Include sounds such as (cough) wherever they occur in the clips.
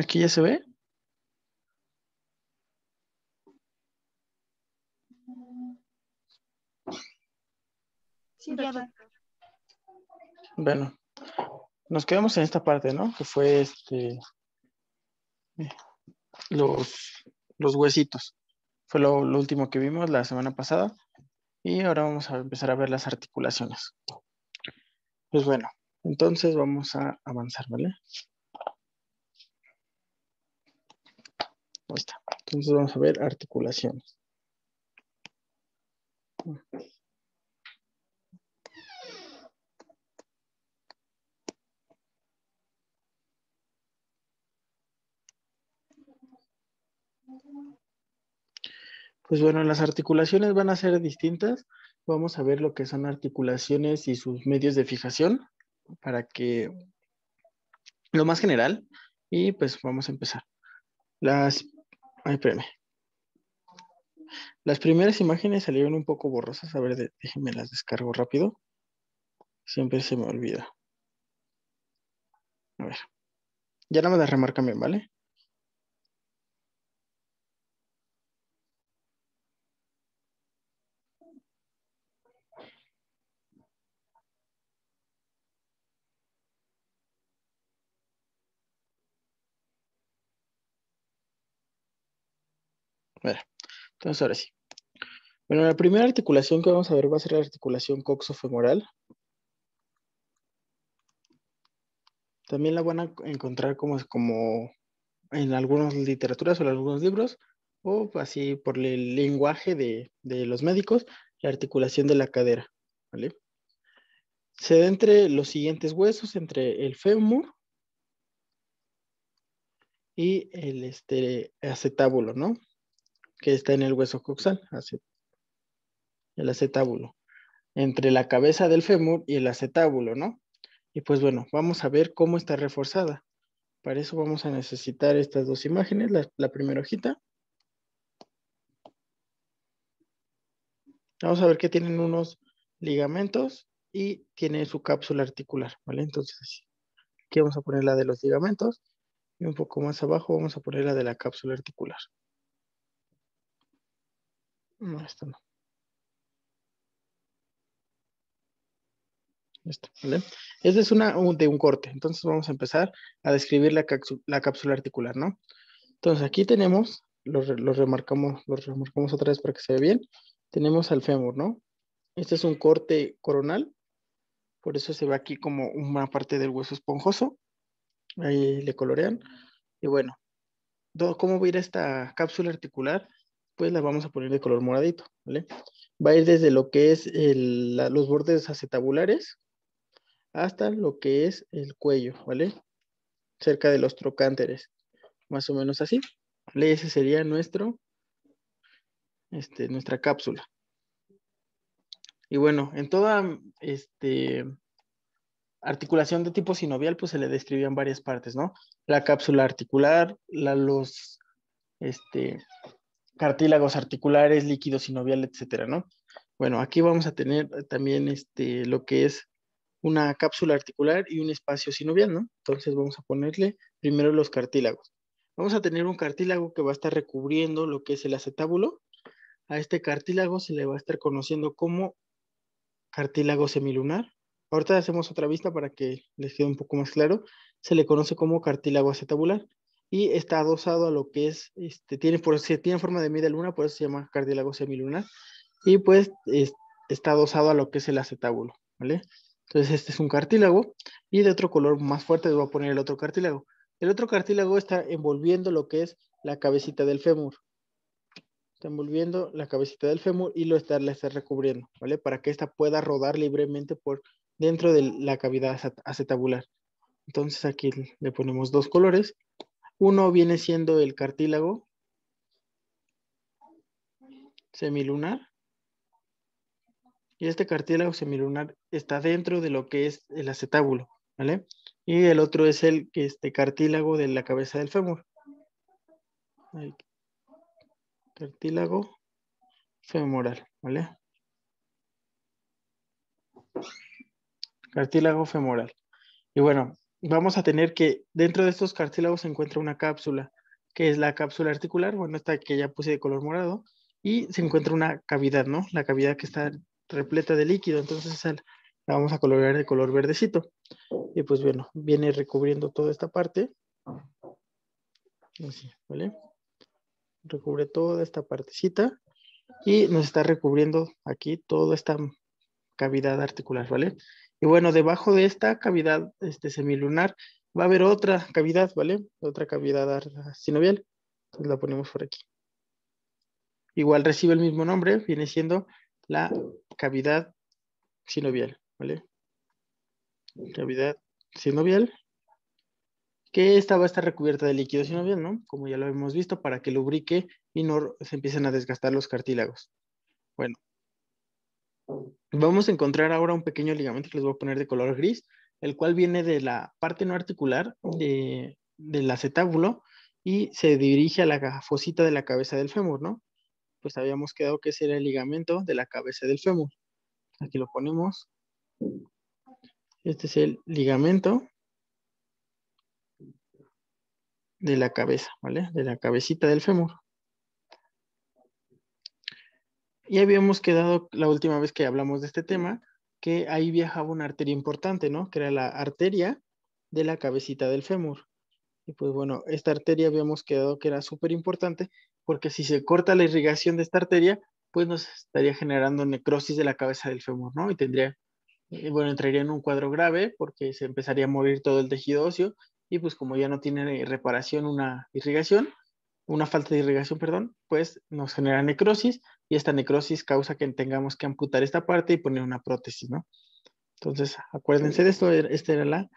Aquí ya se ve. Bueno, nos quedamos en esta parte, ¿no? Que fue este los, los huesitos. Fue lo, lo último que vimos la semana pasada. Y ahora vamos a empezar a ver las articulaciones. Pues bueno, entonces vamos a avanzar, ¿vale? Entonces vamos a ver articulaciones. Pues bueno, las articulaciones van a ser distintas. Vamos a ver lo que son articulaciones y sus medios de fijación para que lo más general y pues vamos a empezar. Las Ay, Las primeras imágenes salieron un poco borrosas. A ver, déjenme las descargo rápido. Siempre se me olvida. A ver. Ya no me las remarcan bien, ¿vale? entonces ahora sí. Bueno, la primera articulación que vamos a ver va a ser la articulación coxofemoral. También la van a encontrar como, como en algunas literaturas o en algunos libros, o así por el lenguaje de, los médicos, la articulación de la cadera. Se da entre los siguientes huesos, entre el fémur y el este, acetábulo, ¿no? que está en el hueso coxal, el acetábulo, entre la cabeza del fémur y el acetábulo, ¿no? Y pues bueno, vamos a ver cómo está reforzada. Para eso vamos a necesitar estas dos imágenes, la, primera hojita. Vamos a ver que tienen unos ligamentos y tiene su cápsula articular, ¿vale? Entonces, aquí vamos a poner la de los ligamentos y un poco más abajo vamos a poner la de la cápsula articular. No, esta no. ¿vale? Este es una de un corte. Entonces vamos a empezar a describir la, cápsula articular, ¿no? Entonces aquí tenemos, lo, remarcamos, lo remarcamos otra vez para que se vea bien. Tenemos al fémur, ¿no? Este es un corte coronal. Por eso se ve aquí como una parte del hueso esponjoso. Ahí le colorean. Y bueno, ¿cómo va ir esta cápsula articular? pues la vamos a poner de color moradito, ¿vale? Va a ir desde lo que es los bordes acetabulares hasta lo que es el cuello, ¿vale? Cerca de los trocánteres, más o menos así. ¿Vale? Ese sería nuestro, este, nuestra cápsula. Y bueno, en toda este, articulación de tipo sinovial, pues se le describían varias partes, ¿no? La cápsula articular, la, los, este, cartílagos articulares, líquido sinovial, etcétera, ¿no? Bueno, aquí vamos a tener también este, lo que es una cápsula articular y un espacio sinovial, ¿no? Entonces vamos a ponerle primero los cartílagos. Vamos a tener un cartílago que va a estar recubriendo lo que es el acetábulo. A este cartílago se le va a estar conociendo como cartílago semilunar. Ahorita hacemos otra vista para que les quede un poco más claro. Se le conoce como cartílago acetabular y está adosado a lo que es, este, tiene, por, tiene forma de media luna, por eso se llama cartílago semilunar, y pues está adosado a lo que es el acetábulo, ¿vale? Entonces este es un cartílago y de otro color más fuerte le voy a poner el otro cartílago. El otro cartílago está envolviendo lo que es la cabecita del fémur. Está envolviendo la cabecita del fémur y lo está, está recubriendo, ¿vale? Para que ésta pueda rodar libremente por dentro de la cavidad acetabular. Entonces aquí le ponemos dos colores uno viene siendo el cartílago semilunar. Y este cartílago semilunar está dentro de lo que es el acetábulo, ¿vale? Y el otro es el este, cartílago de la cabeza del fémur. Cartílago femoral, ¿vale? Cartílago femoral. Y bueno, vamos a tener que dentro de estos cartílagos se encuentra una cápsula, que es la cápsula articular, bueno, esta que ya puse de color morado, y se encuentra una cavidad, ¿no? La cavidad que está repleta de líquido, entonces la vamos a colorear de color verdecito. Y pues bueno, viene recubriendo toda esta parte. Así, ¿vale? Recubre toda esta partecita y nos está recubriendo aquí toda esta cavidad articular, ¿vale? Y bueno, debajo de esta cavidad este, semilunar va a haber otra cavidad, ¿vale? Otra cavidad sinovial. Entonces la ponemos por aquí. Igual recibe el mismo nombre, viene siendo la cavidad sinovial, ¿vale? Cavidad sinovial, que esta va a estar recubierta de líquido sinovial, ¿no? Como ya lo hemos visto, para que lubrique y no se empiecen a desgastar los cartílagos. Bueno, Vamos a encontrar ahora un pequeño ligamento que les voy a poner de color gris, el cual viene de la parte no articular eh, del acetábulo y se dirige a la fosita de la cabeza del fémur, ¿no? Pues habíamos quedado que ese era el ligamento de la cabeza del fémur. Aquí lo ponemos. Este es el ligamento de la cabeza, ¿vale? De la cabecita del fémur. Y habíamos quedado la última vez que hablamos de este tema, que ahí viajaba una arteria importante, ¿no? Que era la arteria de la cabecita del fémur. Y pues bueno, esta arteria habíamos quedado que era súper importante porque si se corta la irrigación de esta arteria, pues nos estaría generando necrosis de la cabeza del fémur, ¿no? Y tendría, eh, bueno, entraría en un cuadro grave porque se empezaría a morir todo el tejido óseo y pues como ya no tiene reparación una irrigación, una falta de irrigación, perdón, pues nos genera necrosis y esta necrosis causa que tengamos que amputar esta parte y poner una prótesis, ¿no? Entonces, acuérdense de esto, er, esta era la,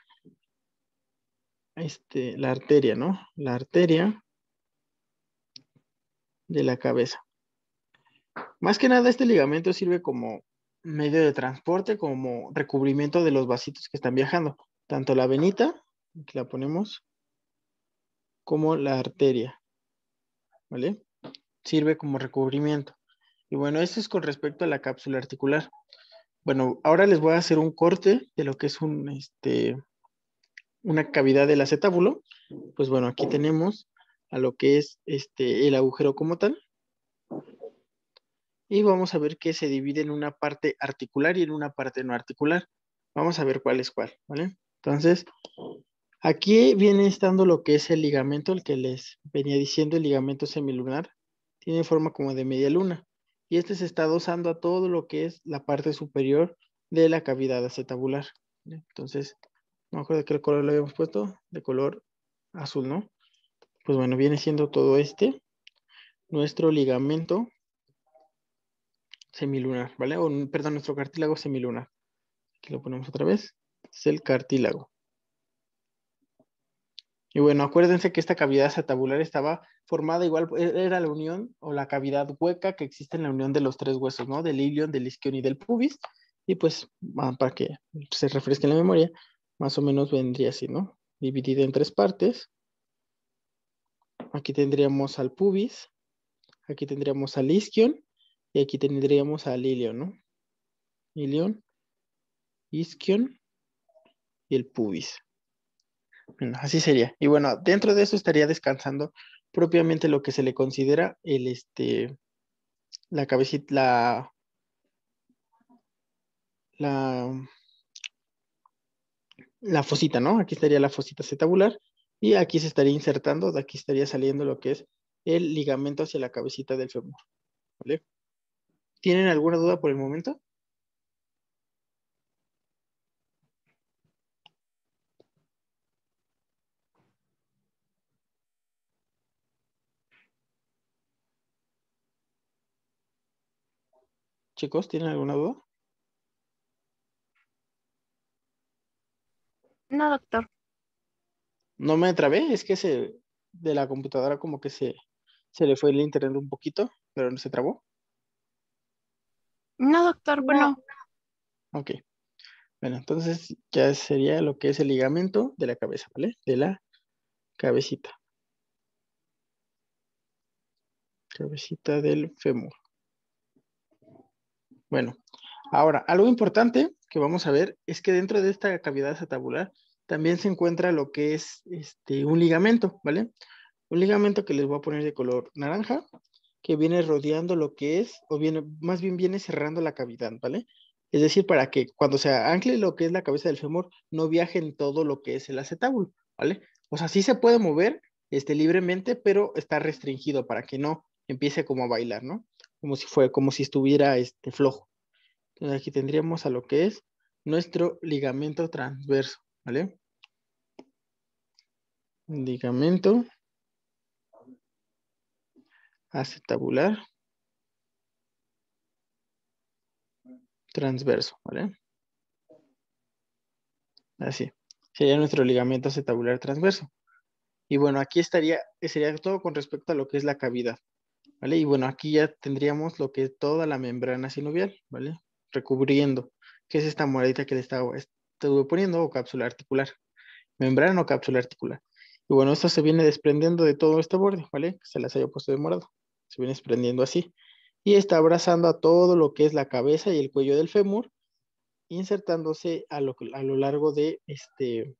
este, la arteria, ¿no? La arteria de la cabeza. Más que nada, este ligamento sirve como medio de transporte, como recubrimiento de los vasitos que están viajando. Tanto la venita, que la ponemos, como la arteria. ¿vale? Sirve como recubrimiento. Y bueno, esto es con respecto a la cápsula articular. Bueno, ahora les voy a hacer un corte de lo que es un, este, una cavidad del acetábulo. Pues bueno, aquí tenemos a lo que es este, el agujero como tal. Y vamos a ver que se divide en una parte articular y en una parte no articular. Vamos a ver cuál es cuál, ¿vale? Entonces, Aquí viene estando lo que es el ligamento, el que les venía diciendo, el ligamento semilunar. Tiene forma como de media luna. Y este se está dosando a todo lo que es la parte superior de la cavidad acetabular. Entonces, no me acuerdo de qué color lo habíamos puesto, de color azul, ¿no? Pues bueno, viene siendo todo este, nuestro ligamento semilunar, ¿vale? O, perdón, nuestro cartílago semilunar. Aquí lo ponemos otra vez. Es el cartílago. Y bueno, acuérdense que esta cavidad acetabular estaba formada igual, e-, era la unión o la cavidad hueca que existe en la unión de los tres huesos, ¿no? Del ilion, del isquion y del pubis. Y pues, ah, para que se refresque la memoria, más o menos vendría así, ¿no? Dividida en tres partes. Aquí tendríamos al pubis, aquí tendríamos al isquion y aquí tendríamos al ilion, ¿no? Ilion, isquion y el pubis así sería. Y bueno, dentro de eso estaría descansando propiamente lo que se le considera el este la cabecita, la la fosita, ¿no? Aquí estaría la fosita cetabular y aquí se estaría insertando, de aquí estaría saliendo lo que es el ligamento hacia la cabecita del femur. ¿Tienen alguna duda por el momento? Chicos, ¿tienen alguna duda? No, doctor. No me trabé, es que se, de la computadora como que se, se le fue el internet un poquito, pero no se trabó. No, doctor, bueno. Ok. Bueno, entonces ya sería lo que es el ligamento de la cabeza, ¿vale? De la cabecita. Cabecita del fémur. Bueno, ahora, algo importante que vamos a ver es que dentro de esta cavidad acetabular también se encuentra lo que es este, un ligamento, ¿vale? Un ligamento que les voy a poner de color naranja, que viene rodeando lo que es, o viene, más bien viene cerrando la cavidad, ¿vale? Es decir, para que cuando se ancle lo que es la cabeza del femor, no viaje en todo lo que es el acetábulo, ¿vale? O sea, sí se puede mover este, libremente, pero está restringido para que no empiece como a bailar, ¿no? como si como si estuviera este, flojo. Entonces aquí tendríamos a lo que es nuestro ligamento transverso, ¿vale? Ligamento acetabular transverso, ¿vale? Así. Sería nuestro ligamento acetabular transverso. Y bueno, aquí estaría, sería todo con respecto a lo que es la cavidad, ¿vale? Y bueno, aquí ya tendríamos lo que es toda la membrana sinovial, ¿vale? Recubriendo, que es esta moradita que le estaba, estuve poniendo, o cápsula articular, membrana o cápsula articular. Y bueno, esto se viene desprendiendo de todo este borde, ¿vale? Se las haya puesto de morado, se viene desprendiendo así. Y está abrazando a todo lo que es la cabeza y el cuello del fémur, insertándose a lo, a lo largo de, este,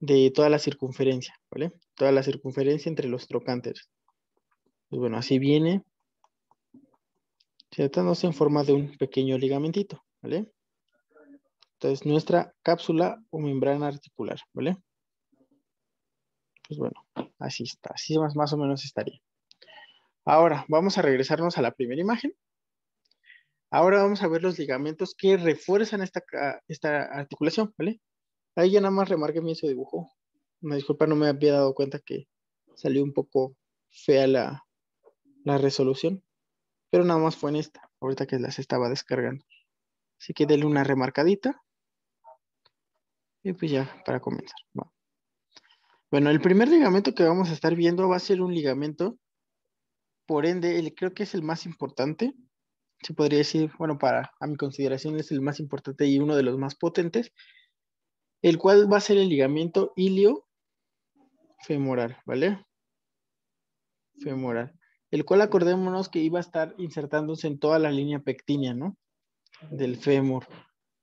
de toda la circunferencia, ¿vale? Toda la circunferencia entre los trocánteres. Pues bueno, así viene. Tratándose en forma de un pequeño ligamentito, ¿vale? Entonces, nuestra cápsula o membrana articular, ¿vale? Pues bueno, así está, así más, o menos estaría. Ahora, vamos a regresarnos a la primera imagen. Ahora vamos a ver los ligamentos que refuerzan esta, esta articulación, ¿vale? Ahí ya nada más remarqué bien su dibujo. Una disculpa, no me había dado cuenta que salió un poco fea la, la resolución, pero nada más fue en esta, ahorita que las estaba descargando. Así que denle una remarcadita. Y pues ya, para comenzar. Bueno, el primer ligamento que vamos a estar viendo va a ser un ligamento, por ende, el, creo que es el más importante. Se podría decir, bueno, para a mi consideración es el más importante y uno de los más potentes, el cual va a ser el ligamento ilio femoral, ¿vale? Femoral el cual acordémonos que iba a estar insertándose en toda la línea pectínea, ¿no? Del fémur.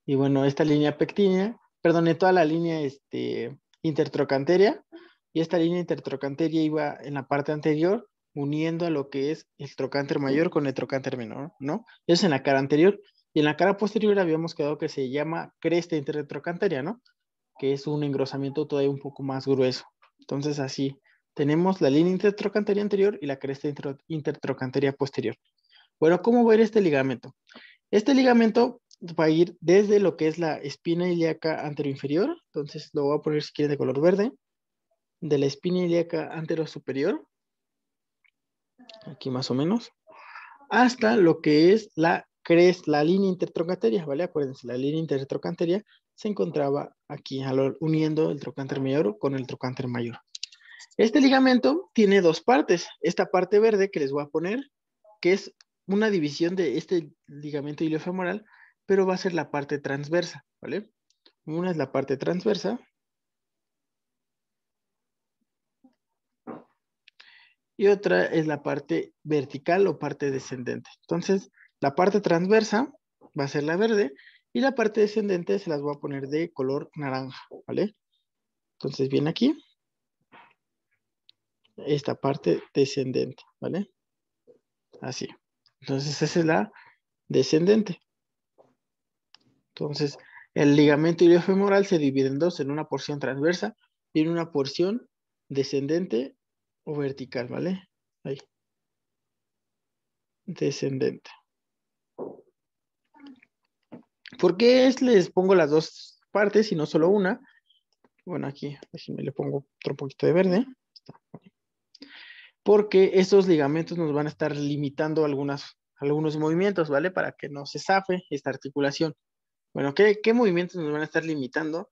Y bueno, esta línea pectínea, perdón, en toda la línea este, intertrocanteria, y esta línea intertrocanteria iba en la parte anterior, uniendo a lo que es el trocánter mayor con el trocánter menor, ¿no? Eso es en la cara anterior. Y en la cara posterior habíamos quedado que se llama cresta intertrocanteria, ¿no? Que es un engrosamiento todavía un poco más grueso. Entonces así, tenemos la línea intertrocanteria anterior y la cresta intertrocanteria posterior. Bueno, ¿cómo va a ir este ligamento? Este ligamento va a ir desde lo que es la espina ilíaca anteroinferior, entonces lo voy a poner si quiere de color verde, de la espina ilíaca superior, aquí más o menos, hasta lo que es la cresta, la línea intertrocanteria, ¿vale? Acuérdense, la línea intertrocanteria se encontraba aquí, uniendo el trocánter mayor con el trocánter mayor. Este ligamento tiene dos partes. Esta parte verde que les voy a poner, que es una división de este ligamento iliofemoral, pero va a ser la parte transversa, ¿vale? Una es la parte transversa. Y otra es la parte vertical o parte descendente. Entonces, la parte transversa va a ser la verde y la parte descendente se las voy a poner de color naranja, ¿vale? Entonces bien aquí esta parte descendente, ¿vale? Así. Entonces, esa es la descendente. Entonces, el ligamento iliofemoral se divide en dos, en una porción transversa y en una porción descendente o vertical, ¿vale? Ahí. Descendente. ¿Por qué les pongo las dos partes y no solo una? Bueno, aquí, déjenme le pongo otro poquito de verde. Está, porque esos ligamentos nos van a estar limitando algunos movimientos, ¿vale? Para que no se zafe esta articulación. Bueno, ¿qué, movimientos nos van a estar limitando?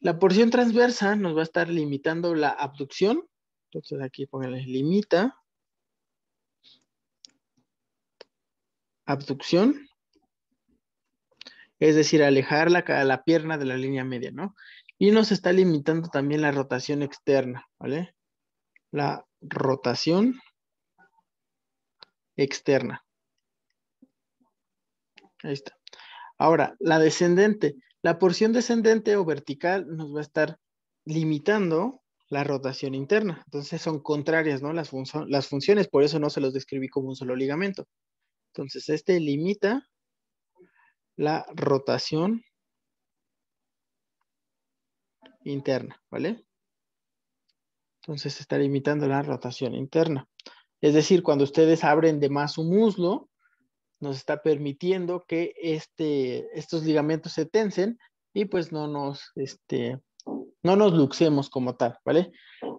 La porción transversa nos va a estar limitando la abducción. Entonces aquí pónganle limita. Abducción. Es decir, alejar la, la pierna de la línea media, ¿no? Y nos está limitando también la rotación externa, ¿vale? La rotación externa. Ahí está. Ahora, la descendente. La porción descendente o vertical nos va a estar limitando la rotación interna. Entonces son contrarias, ¿no? Las, las funciones, por eso no se los describí como un solo ligamento. Entonces este limita la rotación interna, ¿vale? Entonces se está limitando la rotación interna. Es decir, cuando ustedes abren de más su muslo, nos está permitiendo que este, estos ligamentos se tensen y pues no nos, este, no nos luxemos como tal, ¿vale?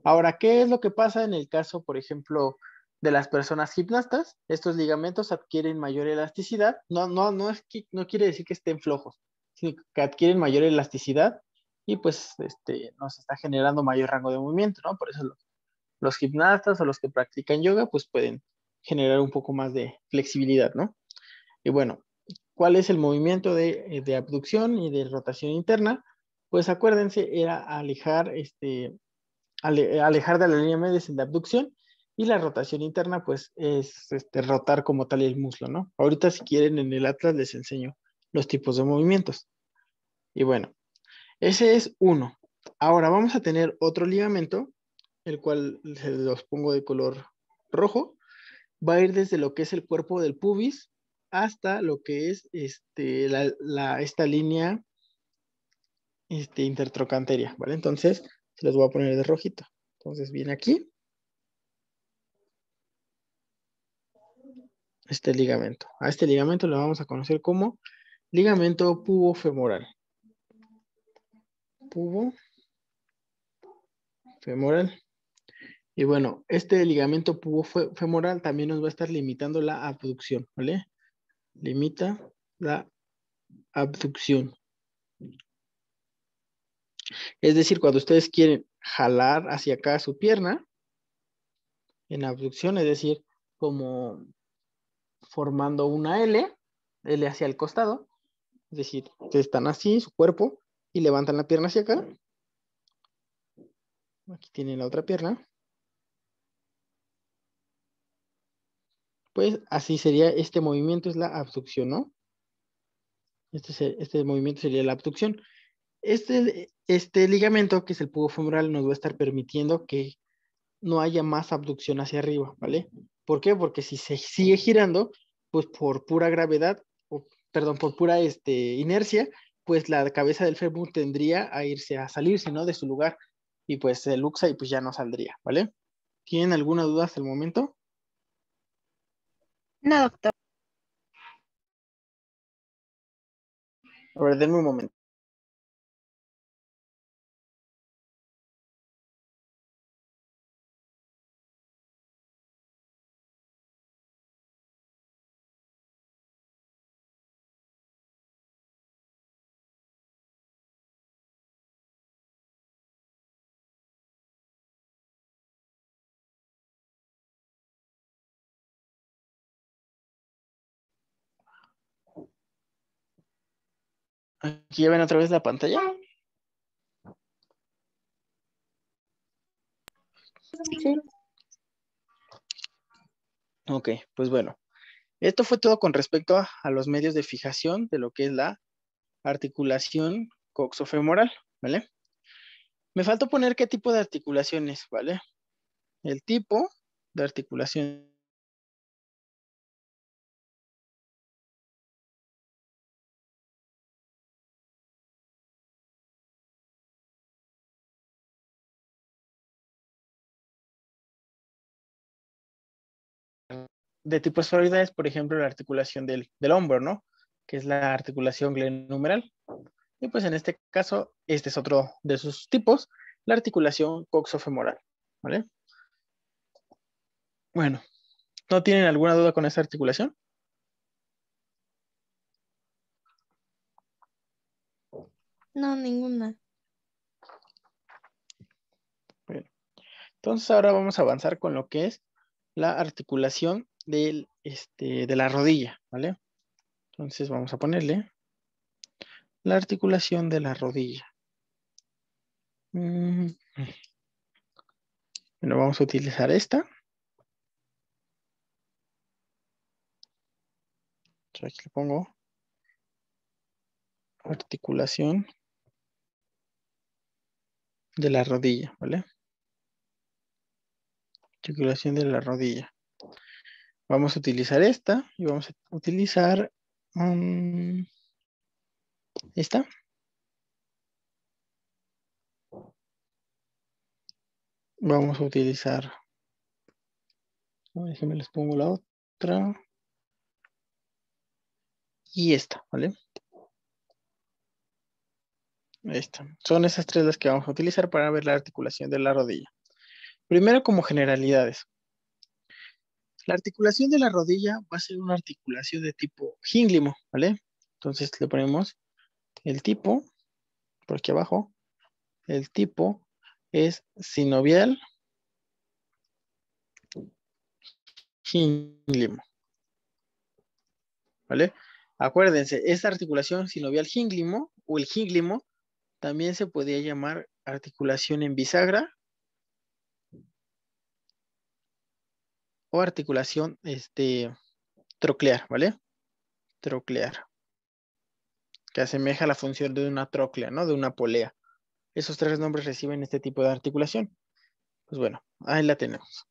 Ahora, ¿qué es lo que pasa en el caso, por ejemplo, de las personas gimnastas? Estos ligamentos adquieren mayor elasticidad. No, no, no, es que, no quiere decir que estén flojos, sino que adquieren mayor elasticidad y pues este, nos está generando mayor rango de movimiento, ¿no? Por eso los, gimnastas o los que practican yoga pues pueden generar un poco más de flexibilidad, ¿no? Y bueno, ¿cuál es el movimiento de, de abducción y de rotación interna? Pues acuérdense, era alejar, este, alejar de la línea media de abducción y la rotación interna pues es este, rotar como tal el muslo, ¿no? Ahorita si quieren en el Atlas les enseño los tipos de movimientos. Y bueno, ese es uno. Ahora vamos a tener otro ligamento, el cual se los pongo de color rojo. Va a ir desde lo que es el cuerpo del pubis hasta lo que es este, la, esta línea este, intertrocanteria, ¿vale? Entonces, se los voy a poner de rojito. Entonces, viene aquí. Este ligamento. A este ligamento lo vamos a conocer como ligamento pubofemoral pubo femoral. Y bueno, este ligamento pubo femoral también nos va a estar limitando la abducción, ¿vale? Limita la abducción. Es decir, cuando ustedes quieren jalar hacia acá su pierna, en abducción, es decir, como formando una L, L hacia el costado, es decir, ustedes están así, su cuerpo, y levantan la pierna hacia acá. Aquí tienen la otra pierna. Pues así sería este movimiento, es la abducción, ¿no? Este, este, movimiento sería la abducción. Este, este ligamento, que es el pubo femoral, nos va a estar permitiendo que no haya más abducción hacia arriba, ¿vale? ¿Por qué? Porque si se sigue girando, pues por pura gravedad, o, perdón, por pura este, inercia, pues la cabeza del facebook tendría a irse, a salirse, ¿no? De su lugar y pues se el y pues ya no saldría, ¿vale? ¿Tienen alguna duda hasta el momento? No, doctor. A ver, denme un momento. Aquí ya ven otra vez la pantalla. Ok, pues bueno. Esto fue todo con respecto a, los medios de fijación de lo que es la articulación coxofemoral, ¿vale? Me falta poner qué tipo de articulaciones, ¿vale? El tipo de articulación de tipos es, por ejemplo, la articulación del, del, hombro, ¿no? Que es la articulación glenumeral. Y pues en este caso, este es otro de sus tipos, la articulación coxofemoral, ¿vale? Bueno, ¿no tienen alguna duda con esta articulación? No, ninguna. Bueno, entonces ahora vamos a avanzar con lo que es la articulación del, este, de la rodilla, ¿vale? Entonces vamos a ponerle la articulación de la rodilla. Mm. Bueno, vamos a utilizar esta. Aquí le pongo articulación de la rodilla, ¿vale? Articulación de la rodilla. Vamos a utilizar esta y vamos a utilizar mm, esta. Vamos a utilizar, déjenme les pongo la otra. Y esta, ¿vale? Esta. Son esas tres las que vamos a utilizar para ver la articulación de la rodilla. Primero como generalidades. La articulación de la rodilla va a ser una articulación de tipo ginglimo, ¿vale? Entonces le ponemos el tipo, por aquí abajo, el tipo es sinovial ginglimo. ¿vale? Acuérdense, esta articulación sinovial ginglimo o el ginglimo también se podría llamar articulación en bisagra o articulación este, troclear, ¿vale? Troclear, que asemeja la función de una troclea, ¿no? De una polea. Esos tres nombres reciben este tipo de articulación. Pues bueno, ahí la tenemos.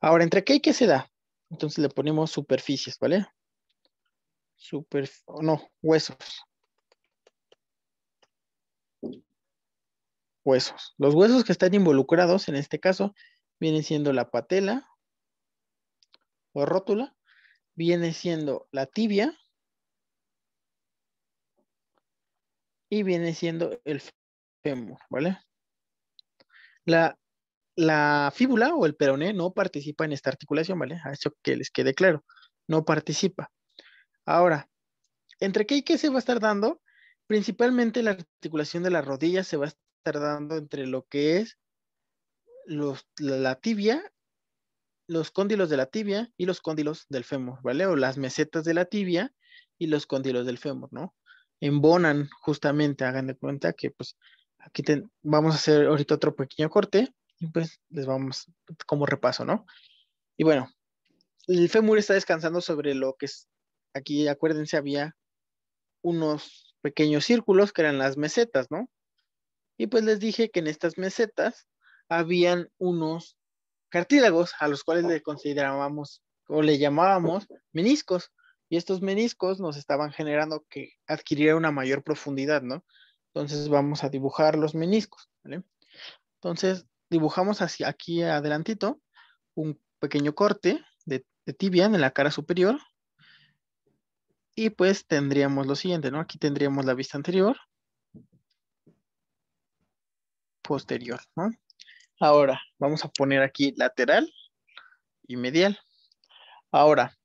Ahora, ¿entre qué y qué se da? Entonces le ponemos superficies, ¿vale? Super, no, huesos. Huesos. Los huesos que están involucrados, en este caso, vienen siendo la patela, o rótula viene siendo la tibia y viene siendo el femur, ¿vale? La, fíbula o el peroné no participa en esta articulación, ¿vale? A eso que les quede claro, no participa. Ahora, ¿entre qué y qué se va a estar dando? Principalmente la articulación de la rodilla se va a estar dando entre lo que es la tibia los cóndilos de la tibia y los cóndilos del fémur, ¿vale? O las mesetas de la tibia y los cóndilos del fémur, ¿no? Embonan justamente, hagan de cuenta que pues aquí vamos a hacer ahorita otro pequeño corte y pues les vamos como repaso, ¿no? Y bueno, el fémur está descansando sobre lo que es, aquí acuérdense, había unos pequeños círculos que eran las mesetas, ¿no? Y pues les dije que en estas mesetas habían unos cartílagos a los cuales le considerábamos o le llamábamos meniscos. Y estos meniscos nos estaban generando que adquiriera una mayor profundidad, ¿no? Entonces vamos a dibujar los meniscos, ¿vale? Entonces dibujamos hacia aquí adelantito un pequeño corte de, de tibia en la cara superior. Y pues tendríamos lo siguiente, ¿no? Aquí tendríamos la vista anterior, posterior, ¿no? Ahora, vamos a poner aquí lateral y medial. Ahora,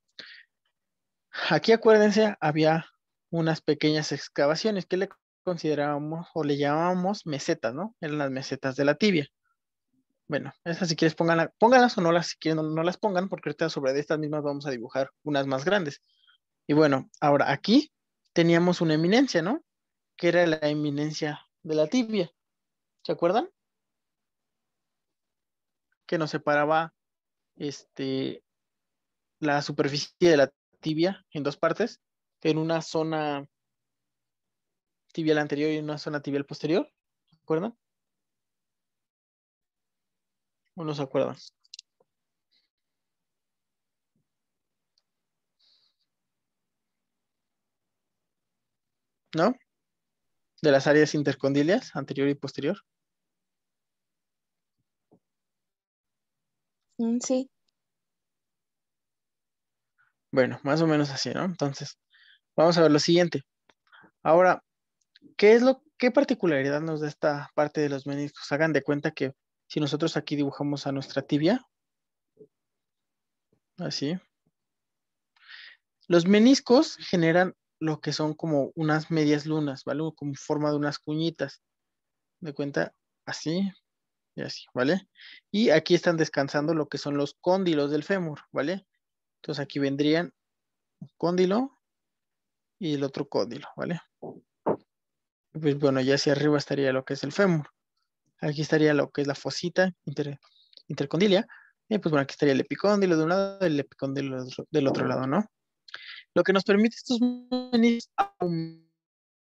aquí acuérdense, había unas pequeñas excavaciones que le considerábamos o le llamábamos mesetas, ¿no? Eran las mesetas de la tibia. Bueno, esas si quieres pongan, pónganlas o no las no, las pongan porque ahorita sobre estas mismas vamos a dibujar unas más grandes. Y bueno, ahora aquí teníamos una eminencia, ¿no? Que era la eminencia de la tibia. ¿Se acuerdan? que nos separaba este, la superficie de la tibia en dos partes, en una zona tibial anterior y en una zona tibial posterior. ¿Se acuerdan? ¿O no se acuerdan? ¿No? De las áreas intercondilias, anterior y posterior. Mm, sí. Bueno, más o menos así, ¿no? Entonces, vamos a ver lo siguiente. Ahora, ¿qué es lo, qué particularidad nos da esta parte de los meniscos? Hagan de cuenta que si nosotros aquí dibujamos a nuestra tibia, así, los meniscos generan lo que son como unas medias lunas, ¿vale? Como forma de unas cuñitas. De cuenta, así, y así, ¿vale? Y aquí están descansando lo que son los cóndilos del fémur, ¿vale? Entonces aquí vendrían un cóndilo y el otro cóndilo, ¿vale? Pues bueno, ya hacia arriba estaría lo que es el fémur. Aquí estaría lo que es la fosita intercondilia. Y pues bueno, aquí estaría el epicóndilo de un lado y el epicóndilo del otro lado, ¿no? Lo que nos permite estos es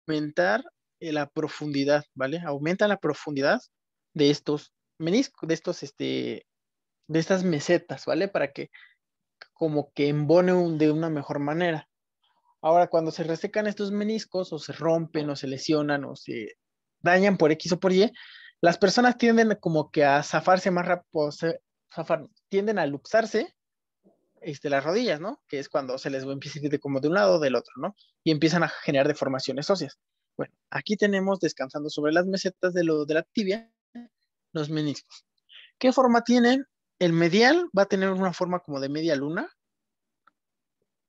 aumentar la profundidad, ¿vale? Aumenta la profundidad de estos menisco, de estos, este, de estas mesetas, ¿vale? Para que como que embone un, de una mejor manera. Ahora, cuando se resecan estos meniscos o se rompen o se lesionan o se dañan por X o por Y, las personas tienden como que a zafarse más rápido, tienden a luxarse este, las rodillas, ¿no? Que es cuando se les empieza a ir como de un lado o del otro, ¿no? Y empiezan a generar deformaciones óseas. Bueno, aquí tenemos descansando sobre las mesetas de lo de la tibia, los meniscos. ¿Qué forma tienen? El medial va a tener una forma como de media luna,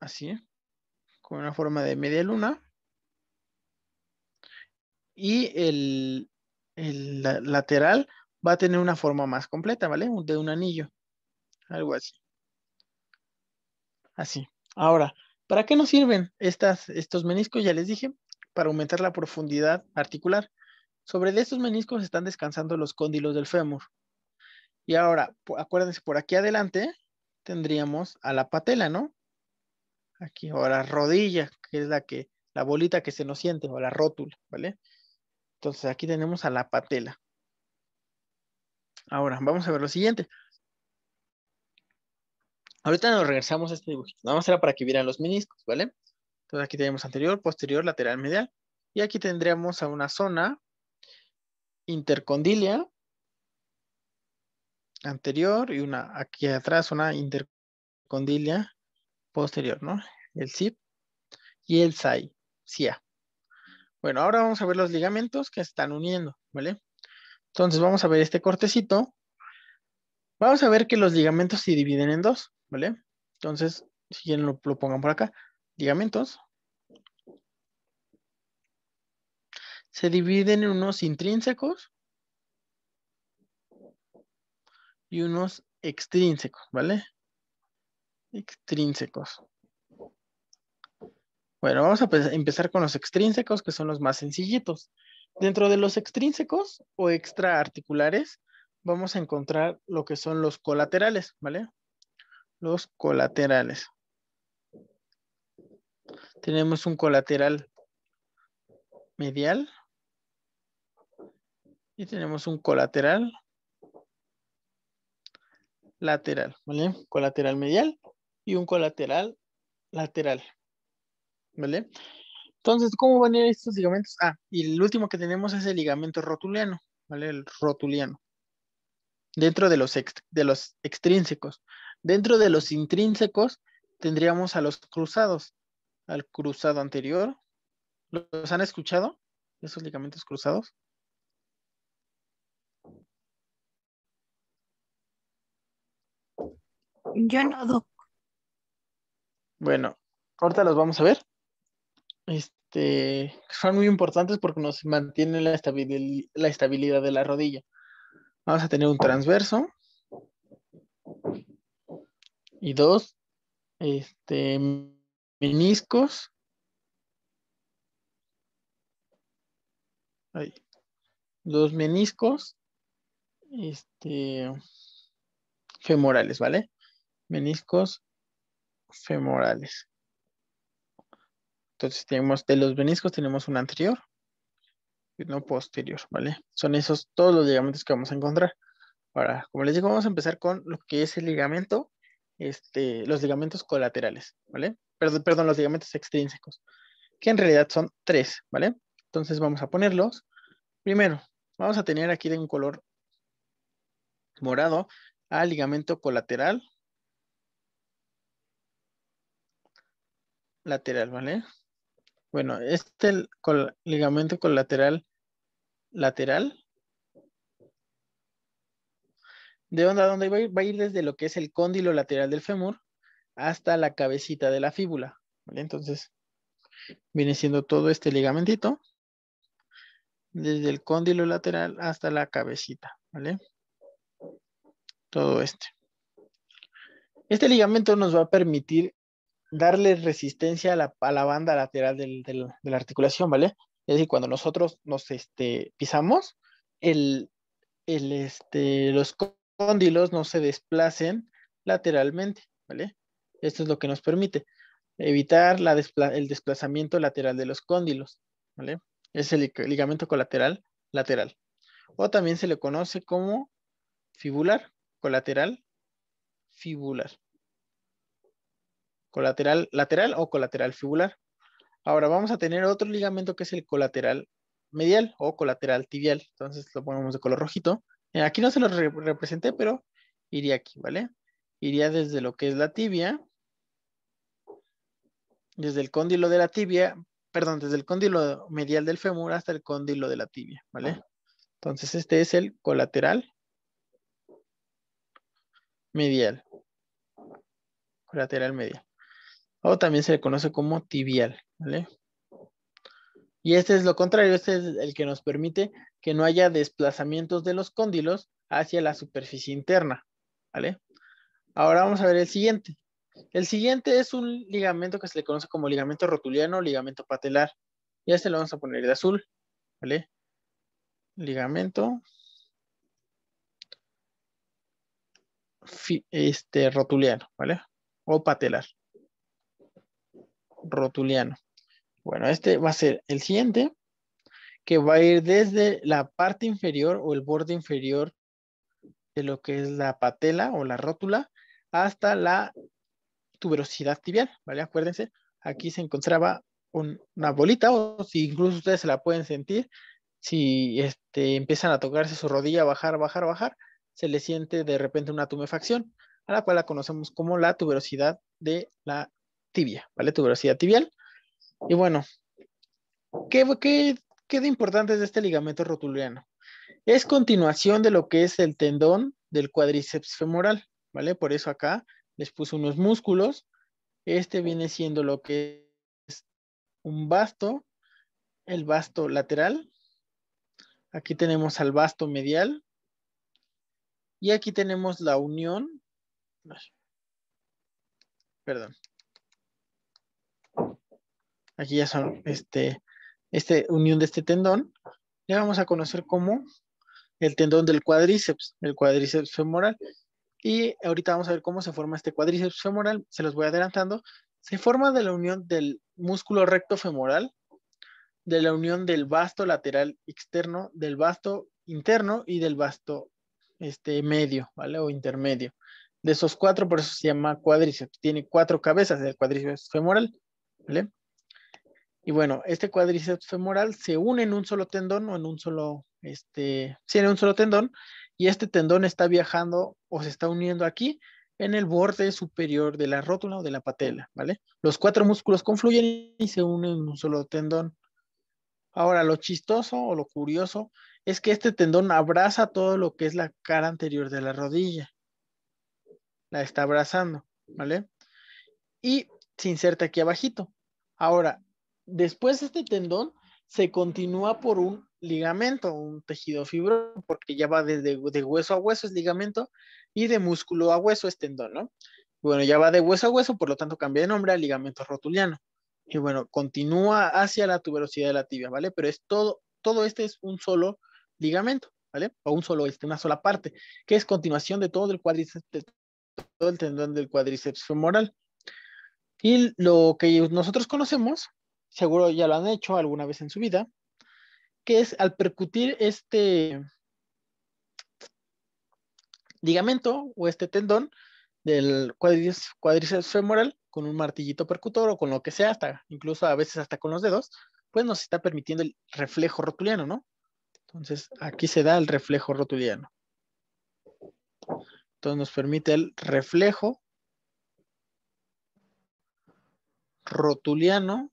así, con una forma de media luna. Y el, lateral va a tener una forma más completa, ¿vale? De un anillo, algo así. Así. Ahora, ¿para qué nos sirven estas, estos meniscos? Ya les dije, para aumentar la profundidad articular. Sobre de estos meniscos están descansando los cóndilos del fémur. Y ahora, acuérdense, por aquí adelante tendríamos a la patela, ¿no? Aquí, o la rodilla, que es la que, la bolita que se nos siente, o la rótula, ¿vale? Entonces aquí tenemos a la patela. Ahora, vamos a ver lo siguiente. Ahorita nos regresamos a este dibujito. Vamos a era para que vieran los meniscos, ¿vale? Entonces aquí tenemos anterior, posterior, lateral, medial. Y aquí tendríamos a una zona intercondilia anterior y una aquí atrás, una intercondilia posterior, ¿no? El SIP y el SAI, CIA. Bueno, ahora vamos a ver los ligamentos que están uniendo, ¿vale? Entonces vamos a ver este cortecito. Vamos a ver que los ligamentos se dividen en dos, ¿vale? Entonces, si quieren lo, lo pongan por acá, ligamentos, se dividen en unos intrínsecos y unos extrínsecos, ¿vale? Extrínsecos. Bueno, vamos a empezar con los extrínsecos, que son los más sencillitos. Dentro de los extrínsecos o extraarticulares, vamos a encontrar lo que son los colaterales, ¿vale? Los colaterales. Tenemos un colateral medial y tenemos un colateral. Lateral, ¿vale? Colateral medial y un colateral lateral, ¿vale? Entonces, ¿cómo van a ir estos ligamentos? Ah, y el último que tenemos es el ligamento rotuliano, ¿vale? El rotuliano. Dentro de los, de los extrínsecos. Dentro de los intrínsecos tendríamos a los cruzados. Al cruzado anterior. ¿Los han escuchado? ¿Esos ligamentos cruzados? Yo no, do Bueno, ahorita los vamos a ver. Este, son muy importantes porque nos mantienen la, la estabilidad de la rodilla. Vamos a tener un transverso. Y dos, este, meniscos. Ahí. Dos meniscos. Este, femorales, ¿vale? meniscos femorales. Entonces tenemos, de los meniscos tenemos un anterior y uno posterior, ¿vale? Son esos todos los ligamentos que vamos a encontrar. Ahora, como les digo, vamos a empezar con lo que es el ligamento, este, los ligamentos colaterales, ¿vale? Perdón, perdón, los ligamentos extrínsecos, que en realidad son tres, ¿vale? Entonces vamos a ponerlos. Primero, vamos a tener aquí de un color morado al ligamento colateral lateral, ¿vale? Bueno, este ligamento colateral lateral, ¿de dónde a dónde va a, ir? va a ir? desde lo que es el cóndilo lateral del fémur hasta la cabecita de la fíbula, ¿vale? Entonces, viene siendo todo este ligamentito, desde el cóndilo lateral hasta la cabecita, ¿vale? Todo este. Este ligamento nos va a permitir darle resistencia a la, banda lateral de la articulación, ¿vale? Es decir, cuando nosotros nos este, pisamos, el, este, los cóndilos no se desplacen lateralmente, ¿vale? Esto es lo que nos permite evitar la el desplazamiento lateral de los cóndilos, ¿vale? Es el ligamento colateral lateral. O también se le conoce como fibular, colateral fibular, colateral, lateral o colateral fibular. Ahora vamos a tener otro ligamento que es el colateral medial o colateral tibial. Entonces lo ponemos de color rojito. Eh, aquí no se lo representé, pero iría aquí, ¿vale? Iría desde lo que es la tibia, desde el cóndilo de la tibia, perdón, desde el cóndilo medial del fémur hasta el cóndilo de la tibia, ¿vale? Entonces este es el colateral medial. Colateral medial o también se le conoce como tibial, ¿vale? Y este es lo contrario, este es el que nos permite que no haya desplazamientos de los cóndilos hacia la superficie interna, ¿vale? Ahora vamos a ver el siguiente. El siguiente es un ligamento que se le conoce como ligamento rotuliano o ligamento patelar. Y este lo vamos a poner de azul, ¿vale? Ligamento este, rotuliano, ¿vale? O patelar rotuliano. Bueno, este va a ser el siguiente, que va a ir desde la parte inferior o el borde inferior de lo que es la patela o la rótula hasta la tuberosidad tibial, ¿vale? Acuérdense, aquí se encontraba una bolita o si incluso ustedes se la pueden sentir, si este, empiezan a tocarse su rodilla, bajar, bajar, bajar, se le siente de repente una tumefacción, a la cual la conocemos como la tuberosidad de la tibia, ¿vale? Tu velocidad tibial. Y bueno, ¿qué, qué de importante es este ligamento rotuliano? Es continuación de lo que es el tendón del cuádriceps femoral, ¿vale? Por eso acá les puse unos músculos. Este viene siendo lo que es un basto, el basto lateral. Aquí tenemos al basto medial. Y aquí tenemos la unión. Perdón aquí ya son este, este unión de este tendón, ya vamos a conocer cómo el tendón del cuádriceps, el cuádriceps femoral. Y ahorita vamos a ver cómo se forma este cuádriceps femoral, se los voy adelantando. Se forma de la unión del músculo recto femoral, de la unión del vasto lateral externo, del vasto interno y del vasto este, medio, ¿vale? O intermedio. De esos cuatro, por eso se llama cuádriceps. Tiene cuatro cabezas, el cuádriceps femoral, ¿vale? Y bueno, este cuádriceps femoral se une en un solo tendón o en un solo, este, sí, un solo tendón, y este tendón está viajando o se está uniendo aquí en el borde superior de la rótula o de la patela, ¿vale? Los cuatro músculos confluyen y se unen en un solo tendón. Ahora, lo chistoso o lo curioso es que este tendón abraza todo lo que es la cara anterior de la rodilla. La está abrazando, ¿vale? Y se inserta aquí abajito. Ahora, Después este tendón se continúa por un ligamento, un tejido fibro, porque ya va de hueso a hueso es ligamento y de músculo a hueso es tendón, ¿no? Bueno, ya va de hueso a hueso, por lo tanto cambia de nombre a ligamento rotuliano. Y bueno, continúa hacia la tuberosidad de la tibia, ¿vale? Pero es todo, todo este es un solo ligamento, ¿vale? O un solo, este, una sola parte, que es continuación de todo el cuádriceps, todo el tendón del cuádriceps femoral. Y lo que nosotros conocemos seguro ya lo han hecho alguna vez en su vida, que es al percutir este ligamento o este tendón del cuádriceps femoral con un martillito percutor o con lo que sea, hasta incluso a veces hasta con los dedos, pues nos está permitiendo el reflejo rotuliano, ¿no? Entonces aquí se da el reflejo rotuliano. Entonces nos permite el reflejo rotuliano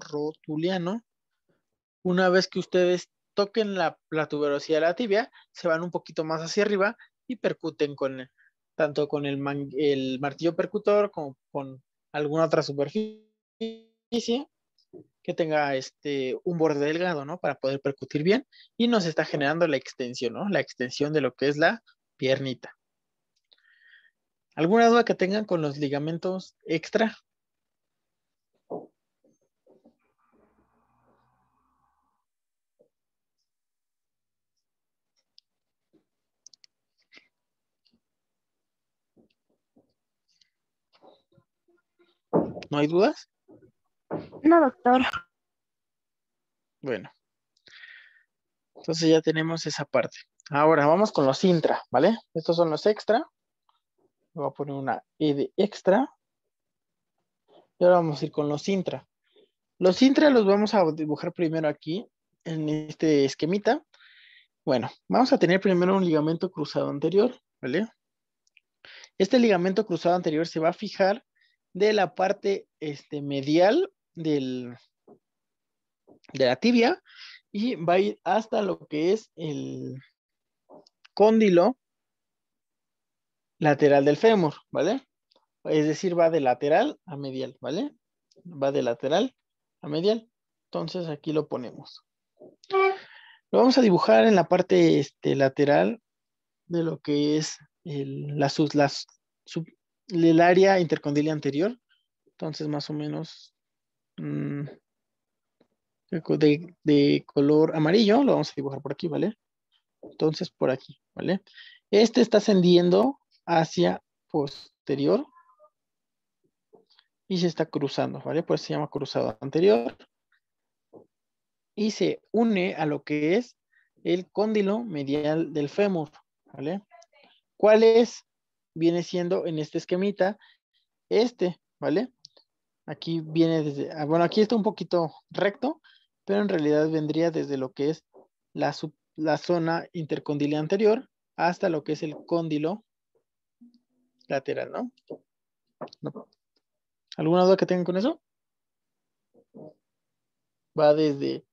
rotuliano. Una vez que ustedes toquen la, tuberosidad de la tibia, se van un poquito más hacia arriba y percuten con tanto con el, el martillo percutor como con alguna otra superficie que tenga este un borde delgado, ¿no? Para poder percutir bien y nos está generando la extensión, ¿no? La extensión de lo que es la piernita. ¿Alguna duda que tengan con los ligamentos extra? ¿No hay dudas? No, doctor. Bueno. Entonces ya tenemos esa parte. Ahora vamos con los intra, ¿vale? Estos son los extra. Voy a poner una E de extra. Y ahora vamos a ir con los intra. Los intra los vamos a dibujar primero aquí, en este esquemita. Bueno, vamos a tener primero un ligamento cruzado anterior, ¿vale? Este ligamento cruzado anterior se va a fijar de la parte este, medial del, de la tibia y va a ir hasta lo que es el cóndilo lateral del fémur, ¿vale? Es decir, va de lateral a medial, ¿vale? Va de lateral a medial. Entonces aquí lo ponemos. Lo vamos a dibujar en la parte este, lateral de lo que es el, la sub, el área intercondilia anterior. Entonces, más o menos mm, de, de, color amarillo, lo vamos a dibujar por aquí, ¿vale? Entonces, por aquí, ¿vale? Este está ascendiendo hacia posterior y se está cruzando, ¿vale? Por eso se llama cruzado anterior. Y se une a lo que es el cóndilo medial del fémur, ¿vale? ¿Cuál es viene siendo en este esquemita este, ¿vale? Aquí viene desde, ah, bueno, aquí está un poquito recto, pero en realidad vendría desde lo que es la, la zona intercondilia anterior hasta lo que es el cóndilo lateral, ¿no? ¿Alguna duda que tengan con eso? Va desde,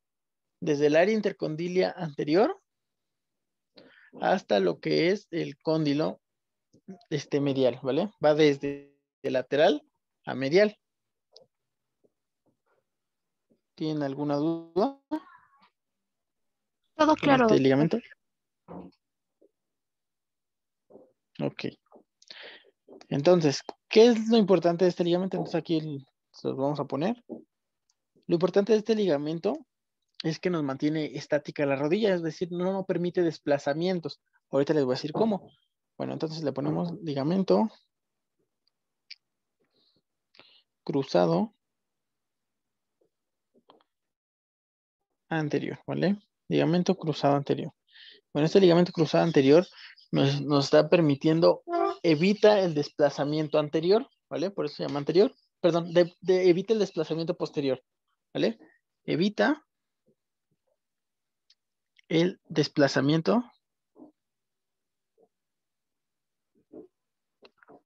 desde el área intercondilia anterior hasta lo que es el cóndilo este, medial, ¿vale? Va desde lateral a medial. ¿Tienen alguna duda? Todo claro. Este ligamento? Ok. Entonces, ¿qué es lo importante de este ligamento? Entonces aquí lo vamos a poner. Lo importante de este ligamento es que nos mantiene estática la rodilla, es decir, no nos permite desplazamientos. Ahorita les voy a decir cómo. Bueno, entonces le ponemos ligamento cruzado anterior, ¿vale? Ligamento cruzado anterior. Bueno, este ligamento cruzado anterior nos, está permitiendo, evita el desplazamiento anterior, ¿vale? Por eso se llama anterior. Perdón, evita el desplazamiento posterior, ¿vale? Evita el desplazamiento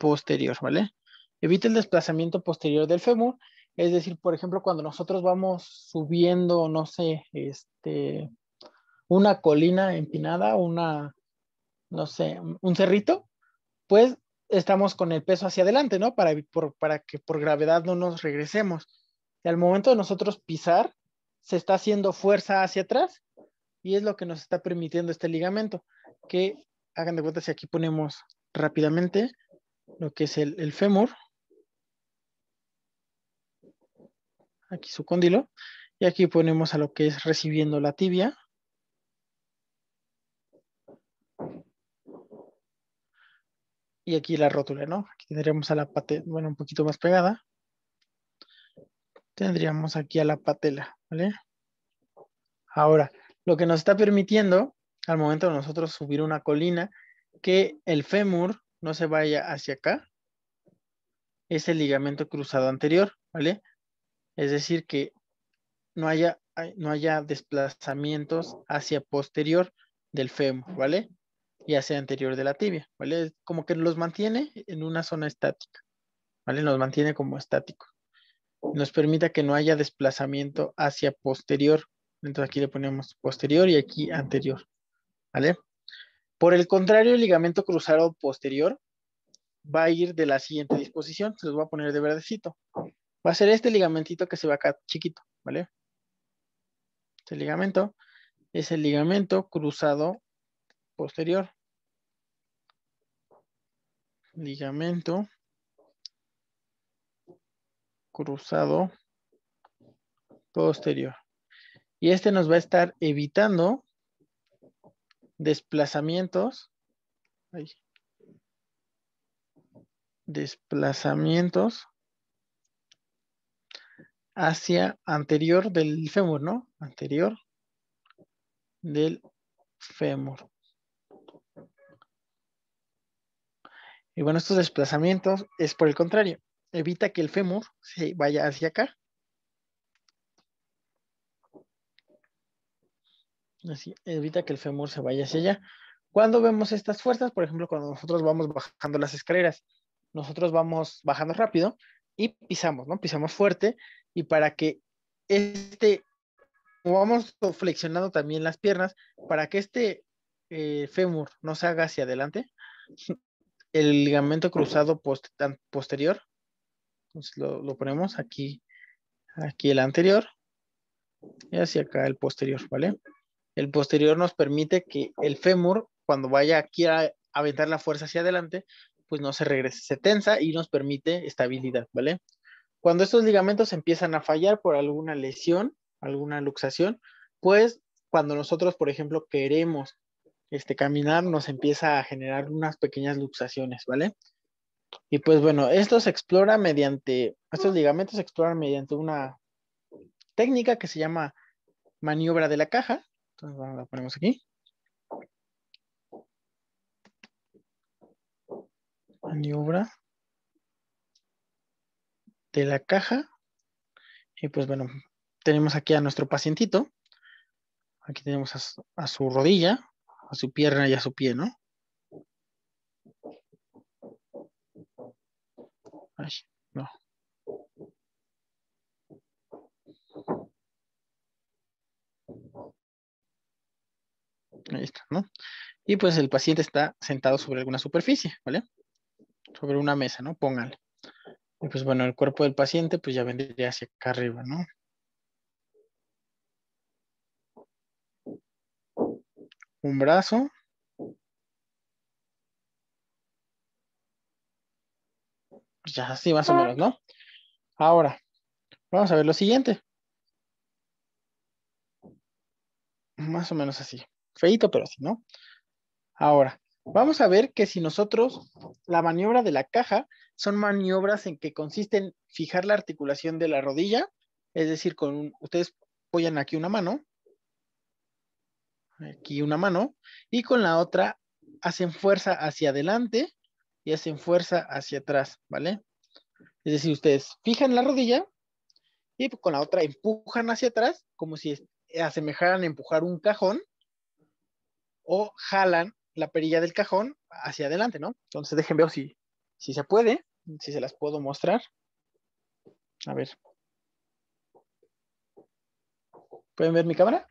posterior, ¿vale? Evita el desplazamiento posterior del fémur, es decir, por ejemplo, cuando nosotros vamos subiendo, no sé, este, una colina empinada, una, no sé, un cerrito, pues estamos con el peso hacia adelante, ¿no? Para, para que por gravedad no nos regresemos. Y al momento de nosotros pisar, se está haciendo fuerza hacia atrás y es lo que nos está permitiendo este ligamento, que hagan de cuenta si aquí ponemos rápidamente, lo que es el, el fémur, aquí su cóndilo, y aquí ponemos a lo que es recibiendo la tibia. Y aquí la rótula, ¿no? Aquí tendríamos a la patela, bueno, un poquito más pegada. Tendríamos aquí a la patela, ¿vale? Ahora, lo que nos está permitiendo al momento de nosotros subir una colina, que el fémur no se vaya hacia acá, es el ligamento cruzado anterior, ¿vale? Es decir, que no haya, no haya desplazamientos hacia posterior del femur, ¿vale? Y hacia anterior de la tibia, ¿vale? Como que los mantiene en una zona estática, ¿vale? Nos mantiene como estáticos. Nos permita que no haya desplazamiento hacia posterior. Entonces aquí le ponemos posterior y aquí anterior, ¿vale? Por el contrario, el ligamento cruzado posterior va a ir de la siguiente disposición, se los voy a poner de verdecito. Va a ser este ligamentito que se va acá chiquito, ¿vale? Este ligamento es el ligamento cruzado posterior. Ligamento cruzado posterior. Y este nos va a estar evitando desplazamientos, desplazamientos hacia anterior del fémur, ¿no? Anterior del fémur. Y bueno, estos desplazamientos es por el contrario, evita que el fémur se vaya hacia acá Así, evita que el fémur se vaya hacia allá. Cuando vemos estas fuerzas, por ejemplo, cuando nosotros vamos bajando las escaleras, nosotros vamos bajando rápido y pisamos, ¿no? Pisamos fuerte y para que este, vamos flexionando también las piernas, para que este eh, fémur no se haga hacia adelante, (laughs) el ligamento cruzado posterior, pues lo, lo, ponemos aquí, aquí el anterior y hacia acá el posterior, ¿vale? El posterior nos permite que el fémur, cuando vaya aquí a aventar la fuerza hacia adelante, pues no se regrese, se tensa y nos permite estabilidad, ¿vale? Cuando estos ligamentos empiezan a fallar por alguna lesión, alguna luxación, pues cuando nosotros, por ejemplo, queremos este, caminar, nos empieza a generar unas pequeñas luxaciones, ¿vale? Y pues bueno, esto se explora mediante, estos ligamentos se exploran mediante una técnica que se llama maniobra de la caja, entonces, la ponemos aquí. Maniobra de la caja. Y pues bueno, tenemos aquí a nuestro pacientito. Aquí tenemos a su, rodilla, a su pierna y a su pie, ¿no? Ay, no. Ahí ¿no? Y pues el paciente está sentado sobre alguna superficie, ¿vale? Sobre una mesa, ¿no? Póngale. Y pues bueno, el cuerpo del paciente pues ya vendría hacia acá arriba, ¿no? Un brazo. Pues, ya así más o menos, ¿no? Ahora, vamos a ver lo siguiente. Más o menos así feito, pero si no. Ahora, vamos a ver que si nosotros, la maniobra de la caja, son maniobras en que consisten fijar la articulación de la rodilla, es decir, con ustedes apoyan aquí una mano, aquí una mano, y con la otra hacen fuerza hacia adelante y hacen fuerza hacia atrás, ¿vale? Es decir, ustedes fijan la rodilla y con la otra empujan hacia atrás, como si asemejaran empujar un cajón, o jalan la perilla del cajón hacia adelante, ¿no? Entonces déjenme ver si, si se puede, si se las puedo mostrar. A ver. ¿Pueden ver mi cámara?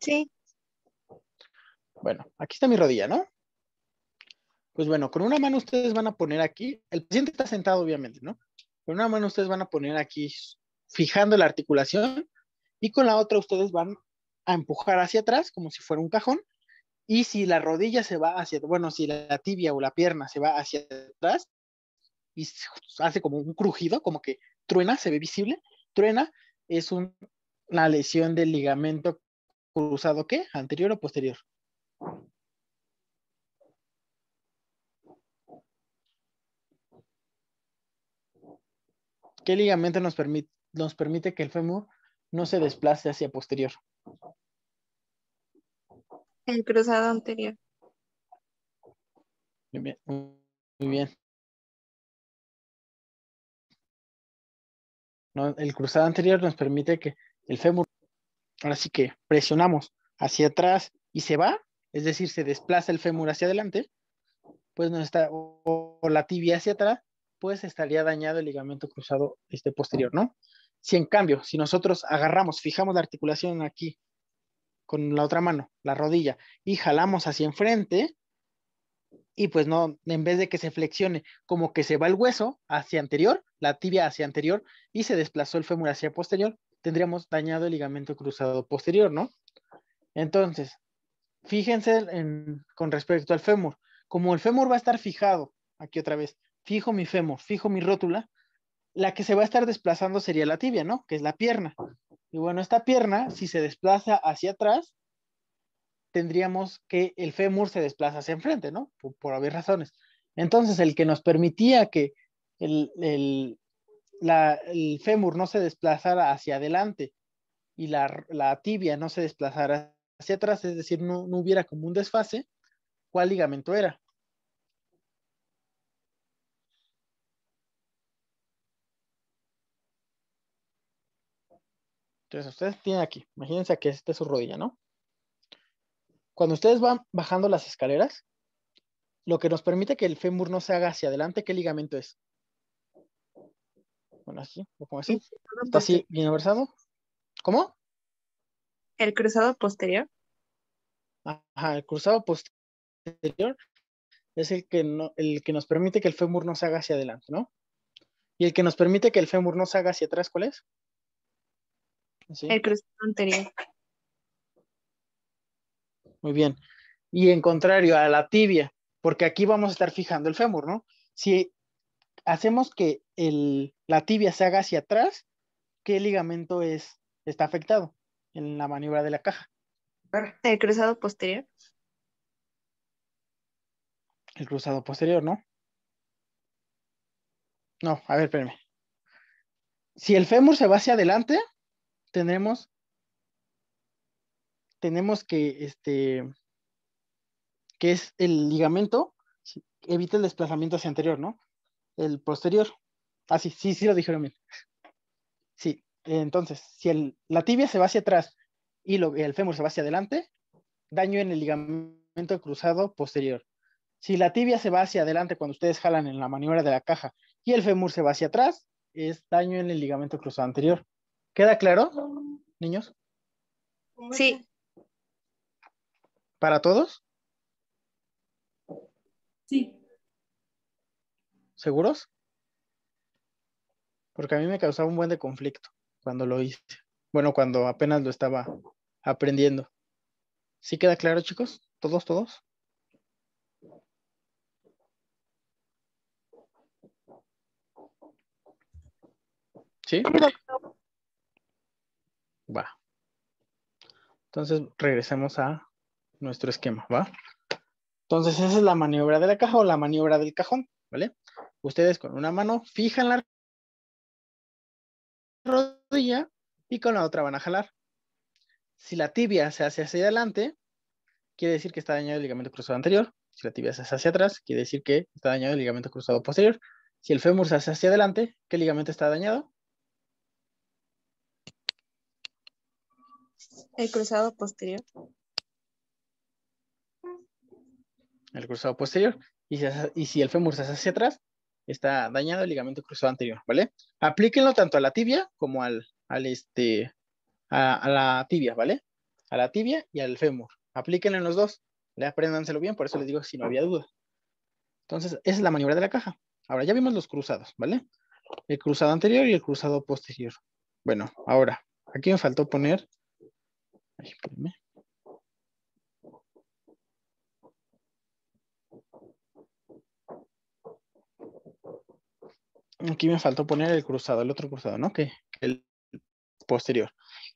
Sí. Bueno, aquí está mi rodilla, ¿no? Pues bueno, con una mano ustedes van a poner aquí, el paciente está sentado obviamente, ¿no? Con una mano ustedes van a poner aquí fijando la articulación y con la otra ustedes van empujar hacia atrás como si fuera un cajón. Y si la rodilla se va hacia, bueno, si la tibia o la pierna se va hacia atrás y hace como un crujido, como que truena, se ve visible, truena, es una lesión del ligamento cruzado, ¿qué? ¿Anterior o posterior? ¿Qué ligamento nos permite, nos permite que el fémur no se desplace hacia posterior? El cruzado anterior. Muy bien. Muy bien. el cruzado anterior nos permite que el fémur, ahora sí que presionamos hacia atrás y se va, es decir, se desplaza el fémur hacia adelante, pues no está, o, la tibia hacia atrás, pues estaría dañado el ligamento cruzado este posterior, ¿no? Si en cambio, si nosotros agarramos, fijamos la articulación aquí con la otra mano, la rodilla, y jalamos hacia enfrente, y pues no, en vez de que se flexione, como que se va el hueso hacia anterior, la tibia hacia anterior, y se desplazó el fémur hacia posterior, tendríamos dañado el ligamento cruzado posterior, ¿no? Entonces, fíjense con respecto al fémur, como el fémur va a estar fijado, aquí otra vez, fijo mi fémur, fijo mi rótula, la que se va a estar desplazando sería la tibia, ¿no? Que es la pierna. Y bueno, esta pierna, si se desplaza hacia atrás, tendríamos que el fémur se desplaza hacia enfrente, ¿no? Por, haber razones. Entonces, el que nos permitía que el, el, fémur no se desplazara hacia adelante y la, tibia no se desplazara hacia atrás, es decir, no, no, hubiera como un desfase, ¿cuál ligamento era? Entonces, ustedes tienen aquí, imagínense que esta es su rodilla, ¿no? Cuando ustedes van bajando las escaleras, lo que nos permite que el fémur no se haga hacia adelante, ¿qué ligamento es? Bueno, así, o como así. Está así, bien abrazado. ¿Cómo? El cruzado posterior. Ajá, el cruzado posterior es el que, el que nos permite que el fémur no se haga hacia adelante, ¿no? Y el que nos permite que el fémur no se haga hacia atrás, ¿cuál es? El cruzado anterior. Muy bien. Y en contrario a la tibia, porque aquí vamos a estar fijando el fémur, ¿no? Si hacemos que la tibia se haga hacia atrás, ¿qué ligamento es, está afectado en la maniobra de la caja? El cruzado posterior. El cruzado posterior, ¿no? No, a ver, espérame. Si el fémur se va hacia adelante, tenemos, tenemos que, este, que es el ligamento, evita el desplazamiento hacia anterior, ¿no? El posterior. Ah, sí, sí, sí lo dijeron bien. Sí, entonces, si la tibia se va hacia atrás y el fémur se va hacia adelante, daño en el ligamento cruzado posterior. Si la tibia se va hacia adelante cuando ustedes jalan en la maniobra de la caja y el fémur se va hacia atrás, es daño en el ligamento cruzado anterior. ¿Queda claro, niños? Sí. ¿Para todos? Sí. ¿Seguros? Porque a mí me causaba un buen de conflicto cuando lo hice. Bueno, cuando apenas lo estaba aprendiendo. ¿Sí queda claro, chicos? ¿Todos, todos? ¿Sí? Va. Entonces regresemos a nuestro esquema, ¿va? Entonces esa es la maniobra de la caja o la maniobra del cajón, ¿vale? Ustedes con una mano fijan la rodilla y con la otra van a jalar. Si la tibia se hace hacia adelante, quiere decir que está dañado el ligamento cruzado anterior. Si la tibia se hace hacia atrás, quiere decir que está dañado el ligamento cruzado posterior. Si el fémur se hace hacia adelante, ¿qué ligamento está dañado? El cruzado posterior. El cruzado posterior. Y si, el fémur se hace hacia atrás, está dañado el ligamento cruzado anterior, ¿vale? Aplíquenlo tanto a la tibia como al, este, a, la tibia, ¿vale? A la tibia y al fémur. Aplíquenlo en los dos. Le Apréndanselo bien, por eso les digo si no había duda. Entonces, esa es la maniobra de la caja. Ahora, ya vimos los cruzados, ¿vale? El cruzado anterior y el cruzado posterior. Bueno, ahora, aquí me faltó poner Aquí me faltó poner el cruzado, el otro cruzado, ¿no? Que el posterior.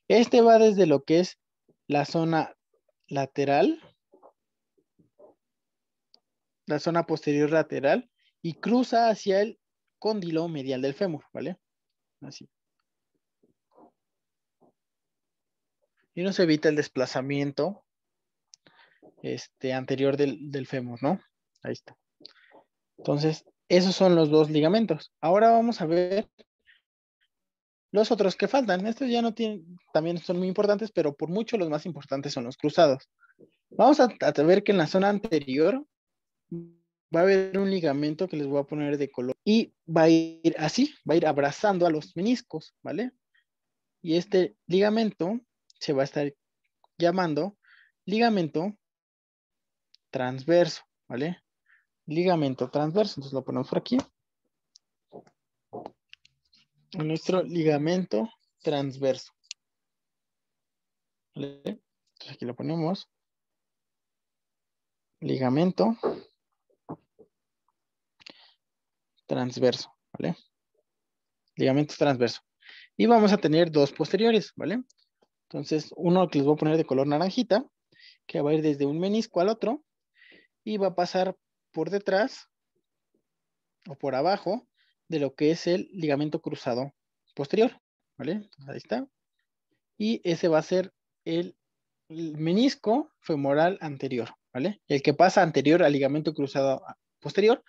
Este va desde lo que es la zona lateral, la zona posterior lateral, y cruza hacia el cóndilo medial del fémur, ¿vale? Así. y nos evita el desplazamiento este, anterior del, del fémur, ¿no? Ahí está. Entonces, esos son los dos ligamentos. Ahora vamos a ver los otros que faltan. Estos ya no tienen, también son muy importantes, pero por mucho los más importantes son los cruzados. Vamos a, a ver que en la zona anterior va a haber un ligamento que les voy a poner de color y va a ir así, va a ir abrazando a los meniscos, ¿vale? Y este ligamento se va a estar llamando ligamento transverso, ¿vale? Ligamento transverso, entonces lo ponemos por aquí. Nuestro ligamento transverso. Entonces aquí lo ponemos. Ligamento transverso, ¿vale? Ligamento transverso. Y vamos a tener dos posteriores, ¿vale? Entonces, uno que les voy a poner de color naranjita, que va a ir desde un menisco al otro y va a pasar por detrás o por abajo de lo que es el ligamento cruzado posterior, ¿vale? Ahí está. Y ese va a ser el menisco femoral anterior, ¿vale? El que pasa anterior al ligamento cruzado posterior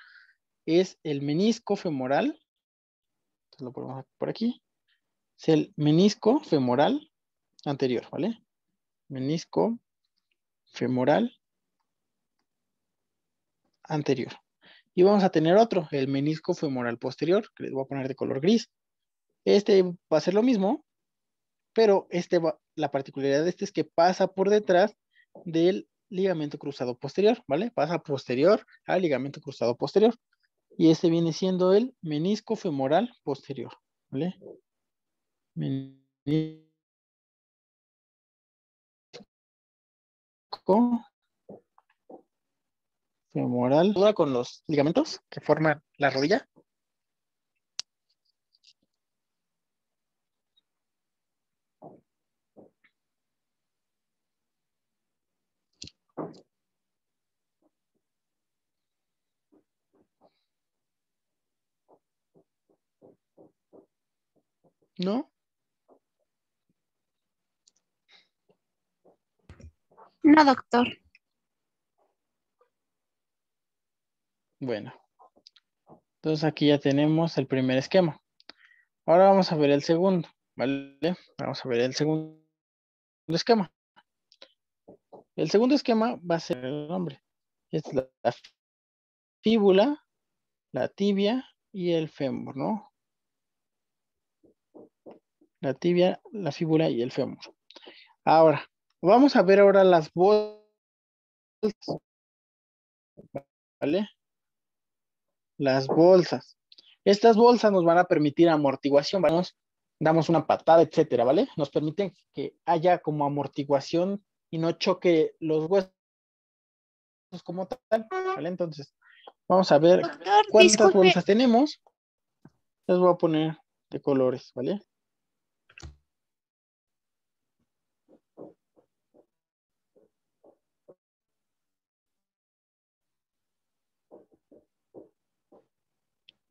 es el menisco femoral, lo ponemos por aquí, es el menisco femoral anterior, ¿vale? Menisco femoral anterior. Y vamos a tener otro, el menisco femoral posterior, que les voy a poner de color gris. Este va a ser lo mismo, pero este la particularidad de este es que pasa por detrás del ligamento cruzado posterior, ¿vale? Pasa posterior al ligamento cruzado posterior. Y este viene siendo el menisco femoral posterior, ¿vale? Menisco moral. femoral con los ligamentos que forman la rodilla. ¿No? No, doctor. Bueno, entonces aquí ya tenemos el primer esquema. Ahora vamos a ver el segundo, ¿vale? Vamos a ver el segundo esquema. El segundo esquema va a ser el nombre. Es la, fíbula, la tibia y el fémur, ¿no? La tibia, la fíbula y el fémur. Ahora, Vamos a ver ahora las bolsas. ¿Vale? Las bolsas. Estas bolsas nos van a permitir amortiguación, vamos, damos una patada, etcétera, ¿vale? Nos permiten que haya como amortiguación y no choque los huesos como tal, ¿vale? Entonces, vamos a ver cuántas bolsas tenemos. Les voy a poner de colores, ¿vale?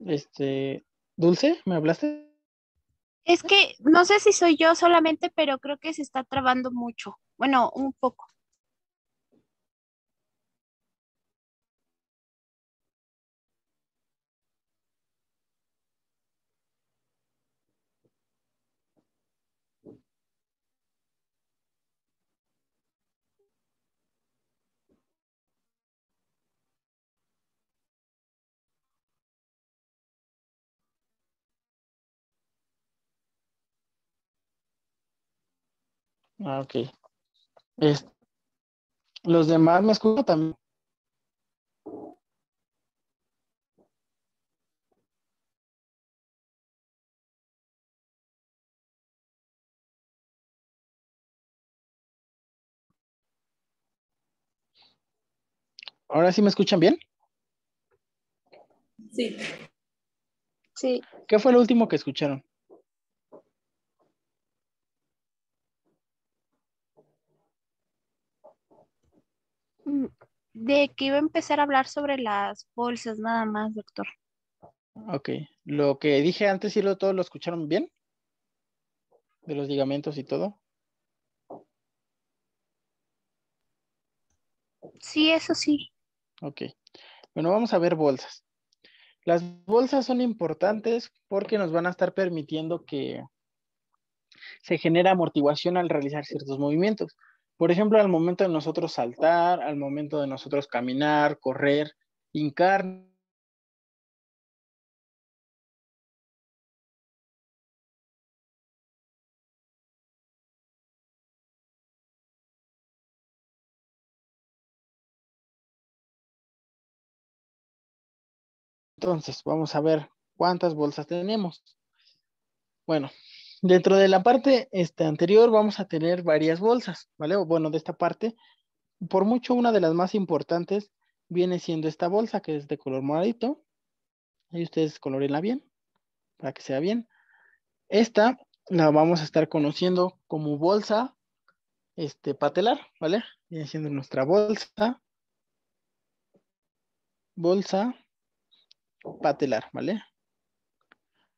Este, Dulce, ¿me hablaste? Es que no sé si soy yo solamente, pero creo que se está trabando mucho. Bueno, un poco. Ah, ok. los demás me escuchan también. ¿Ahora sí me escuchan bien? Sí. Sí. ¿Qué fue lo último que escucharon? de que iba a empezar a hablar sobre las bolsas nada más, doctor. Ok, lo que dije antes, y lo, todos lo escucharon bien? De los ligamentos y todo. Sí, eso sí. Ok. Bueno, vamos a ver bolsas. Las bolsas son importantes porque nos van a estar permitiendo que se genera amortiguación al realizar ciertos movimientos. Por ejemplo, al momento de nosotros saltar, al momento de nosotros caminar, correr, hincar. Entonces, vamos a ver cuántas bolsas tenemos. Bueno, Dentro de la parte este, anterior vamos a tener varias bolsas, ¿vale? Bueno, de esta parte, por mucho una de las más importantes viene siendo esta bolsa que es de color moradito. Ahí ustedes colorenla bien, para que sea bien. Esta la vamos a estar conociendo como bolsa este, patelar, ¿vale? Viene siendo nuestra bolsa. Bolsa patelar, ¿vale?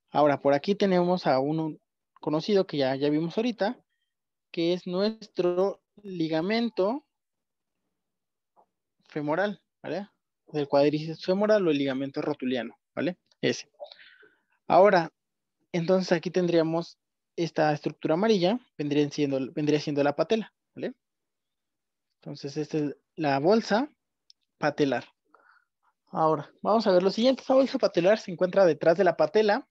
Ahora, por aquí tenemos a uno, conocido que ya, ya vimos ahorita, que es nuestro ligamento femoral, ¿vale? Del cuadriceps femoral o el ligamento rotuliano, ¿vale? Ese. Ahora, entonces aquí tendríamos esta estructura amarilla, vendría siendo, vendría siendo la patela, ¿vale? Entonces, esta es la bolsa patelar. Ahora, vamos a ver lo siguiente. Esta bolsa patelar se encuentra detrás de la patela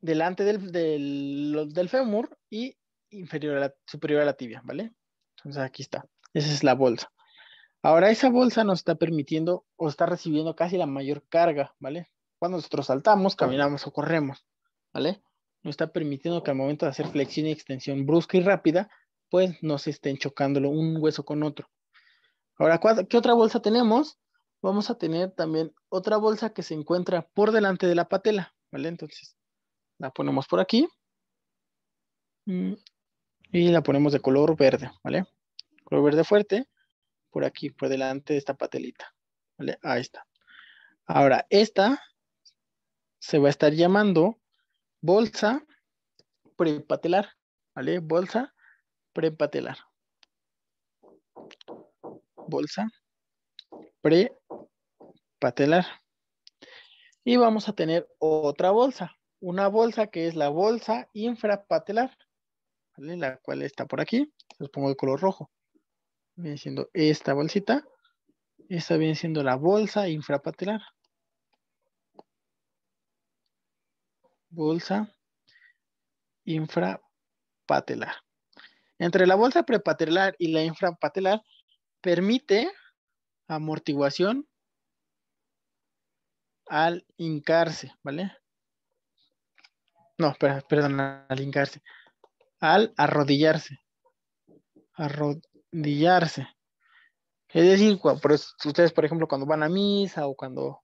delante del, del, fémur y inferior a la, superior a la tibia, ¿vale? Entonces aquí está. Esa es la bolsa. Ahora esa bolsa nos está permitiendo o está recibiendo casi la mayor carga, ¿vale? Cuando nosotros saltamos, caminamos o corremos, ¿vale? Nos está permitiendo que al momento de hacer flexión y extensión brusca y rápida, pues no se estén chocándolo un hueso con otro. Ahora, ¿qué otra bolsa tenemos? Vamos a tener también otra bolsa que se encuentra por delante de la patela, ¿vale? Entonces, la ponemos por aquí. Mm. Y la ponemos de color verde, ¿vale? Color verde fuerte. Por aquí, por delante de esta patelita. ¿Vale? Ahí está. Ahora, esta se va a estar llamando bolsa prepatelar, ¿vale? Bolsa prepatelar. Bolsa prepatelar. Y vamos a tener otra bolsa, una bolsa que es la bolsa infrapatelar, ¿vale? la cual está por aquí, les pongo de color rojo. Viene siendo esta bolsita, esta viene siendo la bolsa infrapatelar. Bolsa infrapatelar. Entre la bolsa prepatelar y la infrapatelar permite amortiguación al hincarse, ¿vale? No, perdón, al hincarse. Al arrodillarse. Arrodillarse. Es decir, por ustedes, por ejemplo, cuando van a misa o cuando,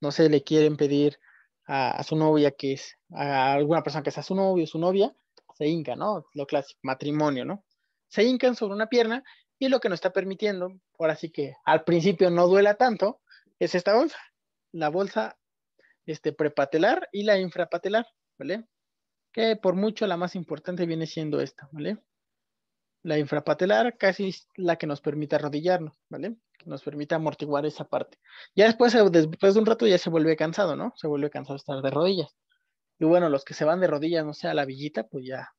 no sé, le quieren pedir a, su novia que es, a alguna persona que sea su novio o su novia, se hinca, ¿no? Lo clásico, matrimonio, ¿no? Se hincan sobre una pierna y lo que nos está permitiendo, ahora sí que al principio no duela tanto, es esta bolsa, la bolsa este, prepatelar y la infrapatelar, ¿vale? que por mucho la más importante viene siendo esta, ¿vale? La infrapatelar casi la que nos permite arrodillarnos, ¿vale? Que nos permite amortiguar esa parte. Ya después, eh, después de un rato ya se vuelve cansado, ¿no? Se vuelve cansado estar de rodillas. Y bueno, los que se van de rodillas, no sé, a la villita, pues ya,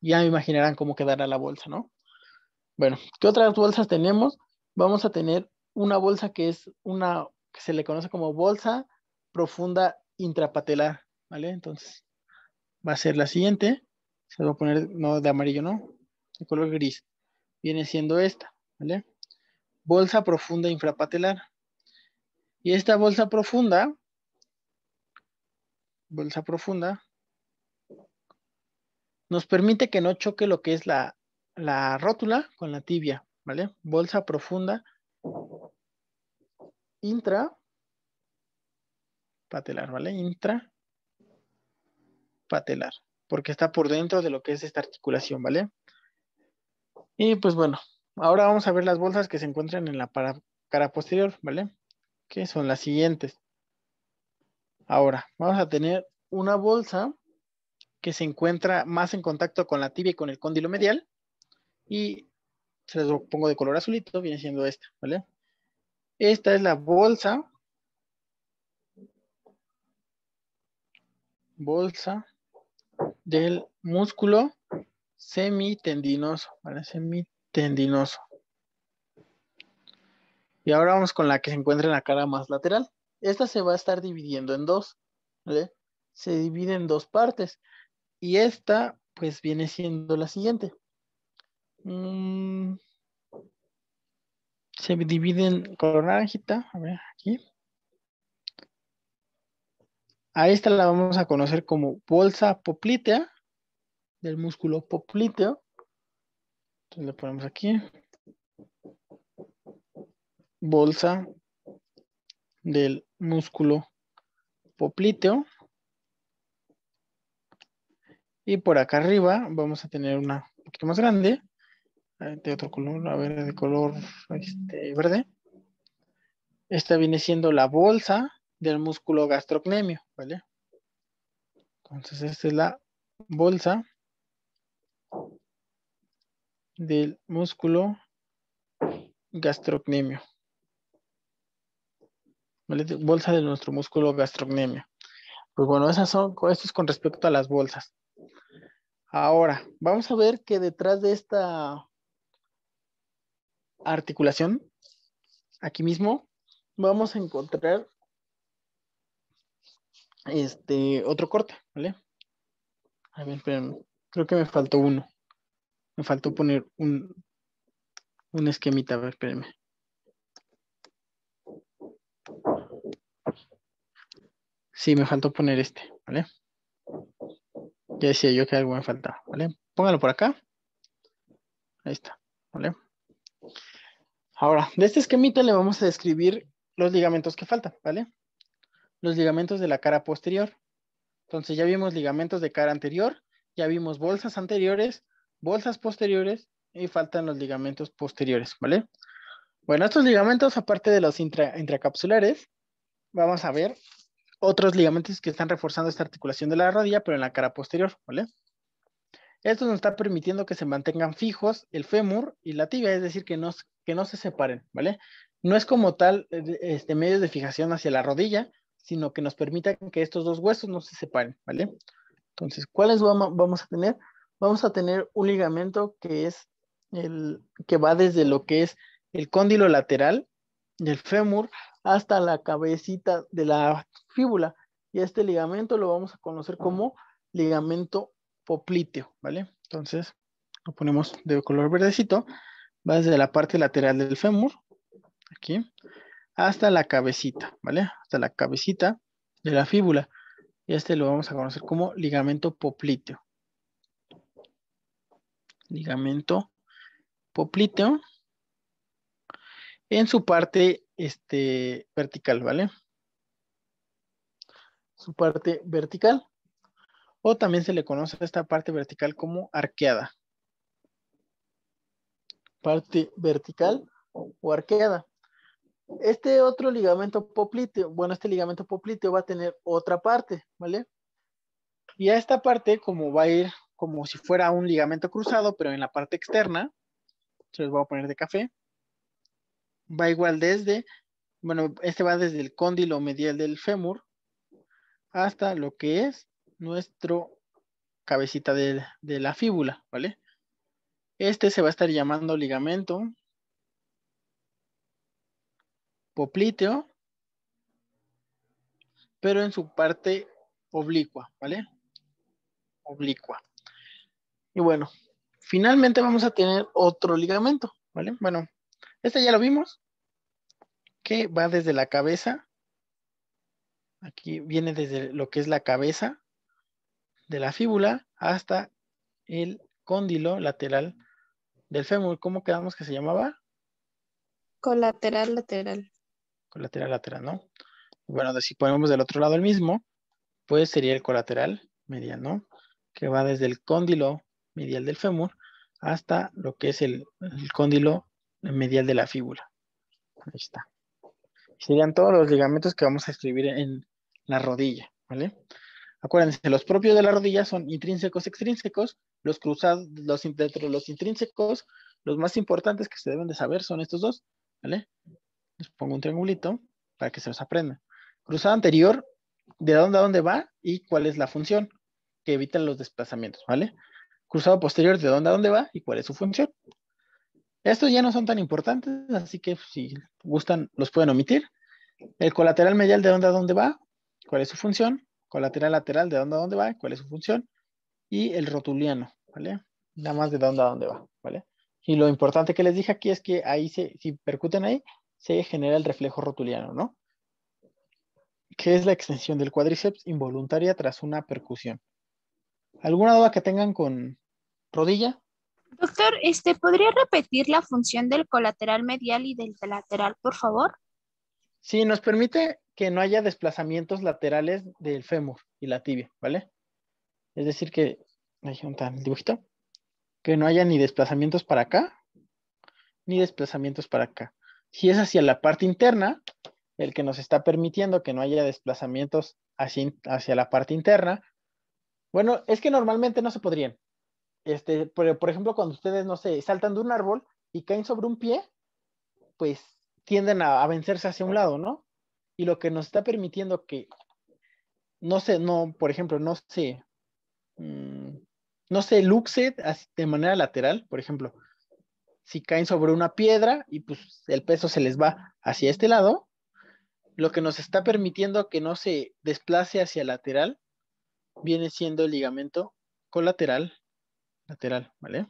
ya me imaginarán cómo quedará la bolsa, ¿no? Bueno, ¿qué otras bolsas tenemos? Vamos a tener una bolsa que es una, que se le conoce como bolsa profunda intrapatelar, ¿vale? Entonces, va a ser la siguiente. Se va a poner, no de amarillo, no, de color gris. Viene siendo esta, ¿vale? Bolsa profunda infrapatelar. Y esta bolsa profunda, bolsa profunda, nos permite que no choque lo que es la, la rótula con la tibia, ¿vale? Bolsa profunda intra patelar, ¿vale? Intra patelar, porque está por dentro de lo que es esta articulación, ¿vale? Y pues bueno, ahora vamos a ver las bolsas que se encuentran en la cara posterior, ¿vale? Que son las siguientes. Ahora, vamos a tener una bolsa que se encuentra más en contacto con la tibia y con el cóndilo medial. Y se los pongo de color azulito, viene siendo esta, ¿vale? Esta es la bolsa. Bolsa del músculo semitendinoso, ¿vale? Semitendinoso. Y ahora vamos con la que se encuentra en la cara más lateral. Esta se va a estar dividiendo en dos, Se divide en dos partes. Y esta, pues, viene siendo la siguiente. Mm. se divide en a ver, aquí. A esta la vamos a conocer como bolsa poplitea, del músculo popliteo. Entonces le ponemos aquí. Bolsa del músculo popliteo. Y por acá arriba vamos a tener una un poquito más grande, eh, de otro color, a ver, de color este, verde. Esta viene siendo la bolsa del músculo gastrocnemio, ¿vale? Entonces, esta es la bolsa del músculo gastrocnemio. ¿Vale? Bolsa de nuestro músculo gastrocnemio. Pues bueno, esas son, esto con respecto a las bolsas. Ahora, vamos a ver que detrás de esta articulación, aquí mismo, vamos a encontrar este, otro corte, ¿vale? A ver, espérenme, Creo que me faltó uno. Me faltó poner un, un esquemita, a ver, espérenme. Sí, me faltó poner este, ¿vale? Ya decía yo que algo me faltaba, ¿vale? Póngalo por acá. Ahí está, ¿vale? Ahora, de este esquemita le vamos a describir los ligamentos que faltan, ¿vale? los ligamentos de la cara posterior. Entonces ya vimos ligamentos de cara anterior, ya vimos bolsas anteriores, bolsas posteriores y faltan los ligamentos posteriores, ¿vale? Bueno, estos ligamentos, aparte de los intracapsulares, vamos a ver otros ligamentos que están reforzando esta articulación de la rodilla, pero en la cara posterior, ¿vale? Esto nos está permitiendo que se mantengan fijos el fémur y la tibia, es decir, que no, que no se separen, ¿vale? No es como tal eh, este, medios de fijación hacia la rodilla, sino que nos permita que estos dos huesos no se separen, ¿vale? Entonces, ¿cuáles vamos a tener? Vamos a tener un ligamento que es el que va desde lo que es el cóndilo lateral del fémur hasta la cabecita de la fíbula. Y este ligamento lo vamos a conocer como ligamento popliteo, ¿vale? Entonces, lo ponemos de color verdecito, va desde la parte lateral del fémur, aquí, hasta la cabecita, ¿vale? Hasta la cabecita de la fíbula. Y este lo vamos a conocer como ligamento popliteo. Ligamento popliteo. En su parte este, vertical, ¿vale? Su parte vertical. O también se le conoce a esta parte vertical como arqueada. Parte vertical o arqueada. Este otro ligamento popliteo, bueno, este ligamento popliteo va a tener otra parte, ¿vale? Y a esta parte, como va a ir como si fuera un ligamento cruzado, pero en la parte externa, se los voy a poner de café, va igual desde, bueno, este va desde el cóndilo medial del fémur hasta lo que es nuestro cabecita de, de la fíbula, ¿vale? Este se va a estar llamando ligamento popliteo, pero en su parte oblicua, ¿vale? Oblicua. Y bueno, finalmente vamos a tener otro ligamento, ¿vale? Bueno, este ya lo vimos, que va desde la cabeza, aquí viene desde lo que es la cabeza de la fíbula hasta el cóndilo lateral del fémur. ¿Cómo quedamos que se llamaba? Colateral lateral. Lateral, lateral, ¿no? Bueno, si ponemos del otro lado el mismo, pues sería el colateral mediano, que va desde el cóndilo medial del fémur hasta lo que es el, cóndilo medial de la fíbula. Ahí está. Serían todos los ligamentos que vamos a escribir en la rodilla, ¿vale? Acuérdense, los propios de la rodilla son intrínsecos, extrínsecos, los cruzados, los, los intrínsecos, los más importantes que se deben de saber son estos dos, ¿vale? les pongo un triangulito para que se los aprenda. Cruzado anterior, de dónde a dónde va y cuál es la función que evitan los desplazamientos, ¿vale? Cruzado posterior, de dónde a dónde va y cuál es su función. Estos ya no son tan importantes, así que pues, si gustan, los pueden omitir. El colateral medial, de dónde a dónde va, cuál es su función. Colateral lateral, de dónde a dónde va, cuál es su función. Y el rotuliano, ¿vale? Nada más de dónde a dónde va, ¿vale? Y lo importante que les dije aquí es que ahí, se, si percuten ahí, se genera el reflejo rotuliano, ¿no? Que es la extensión del cuádriceps involuntaria tras una percusión. ¿Alguna duda que tengan con rodilla? Doctor, este, ¿podría repetir la función del colateral medial y del lateral, por favor? Sí, nos permite que no haya desplazamientos laterales del fémur y la tibia, ¿vale? Es decir, que, ahí el dibujito, que no haya ni desplazamientos para acá, ni desplazamientos para acá. Si es hacia la parte interna, el que nos está permitiendo que no haya desplazamientos hacia, hacia la parte interna, bueno, es que normalmente no se podrían. Este, por ejemplo, cuando ustedes, no sé, saltan de un árbol y caen sobre un pie, pues tienden a, vencerse hacia un lado, ¿no? Y lo que nos está permitiendo que, no sé, no, por ejemplo, no sé, mm, no se luxe de manera lateral, por ejemplo, si caen sobre una piedra y pues el peso se les va hacia este lado, lo que nos está permitiendo que no se desplace hacia lateral viene siendo el ligamento colateral lateral, ¿vale?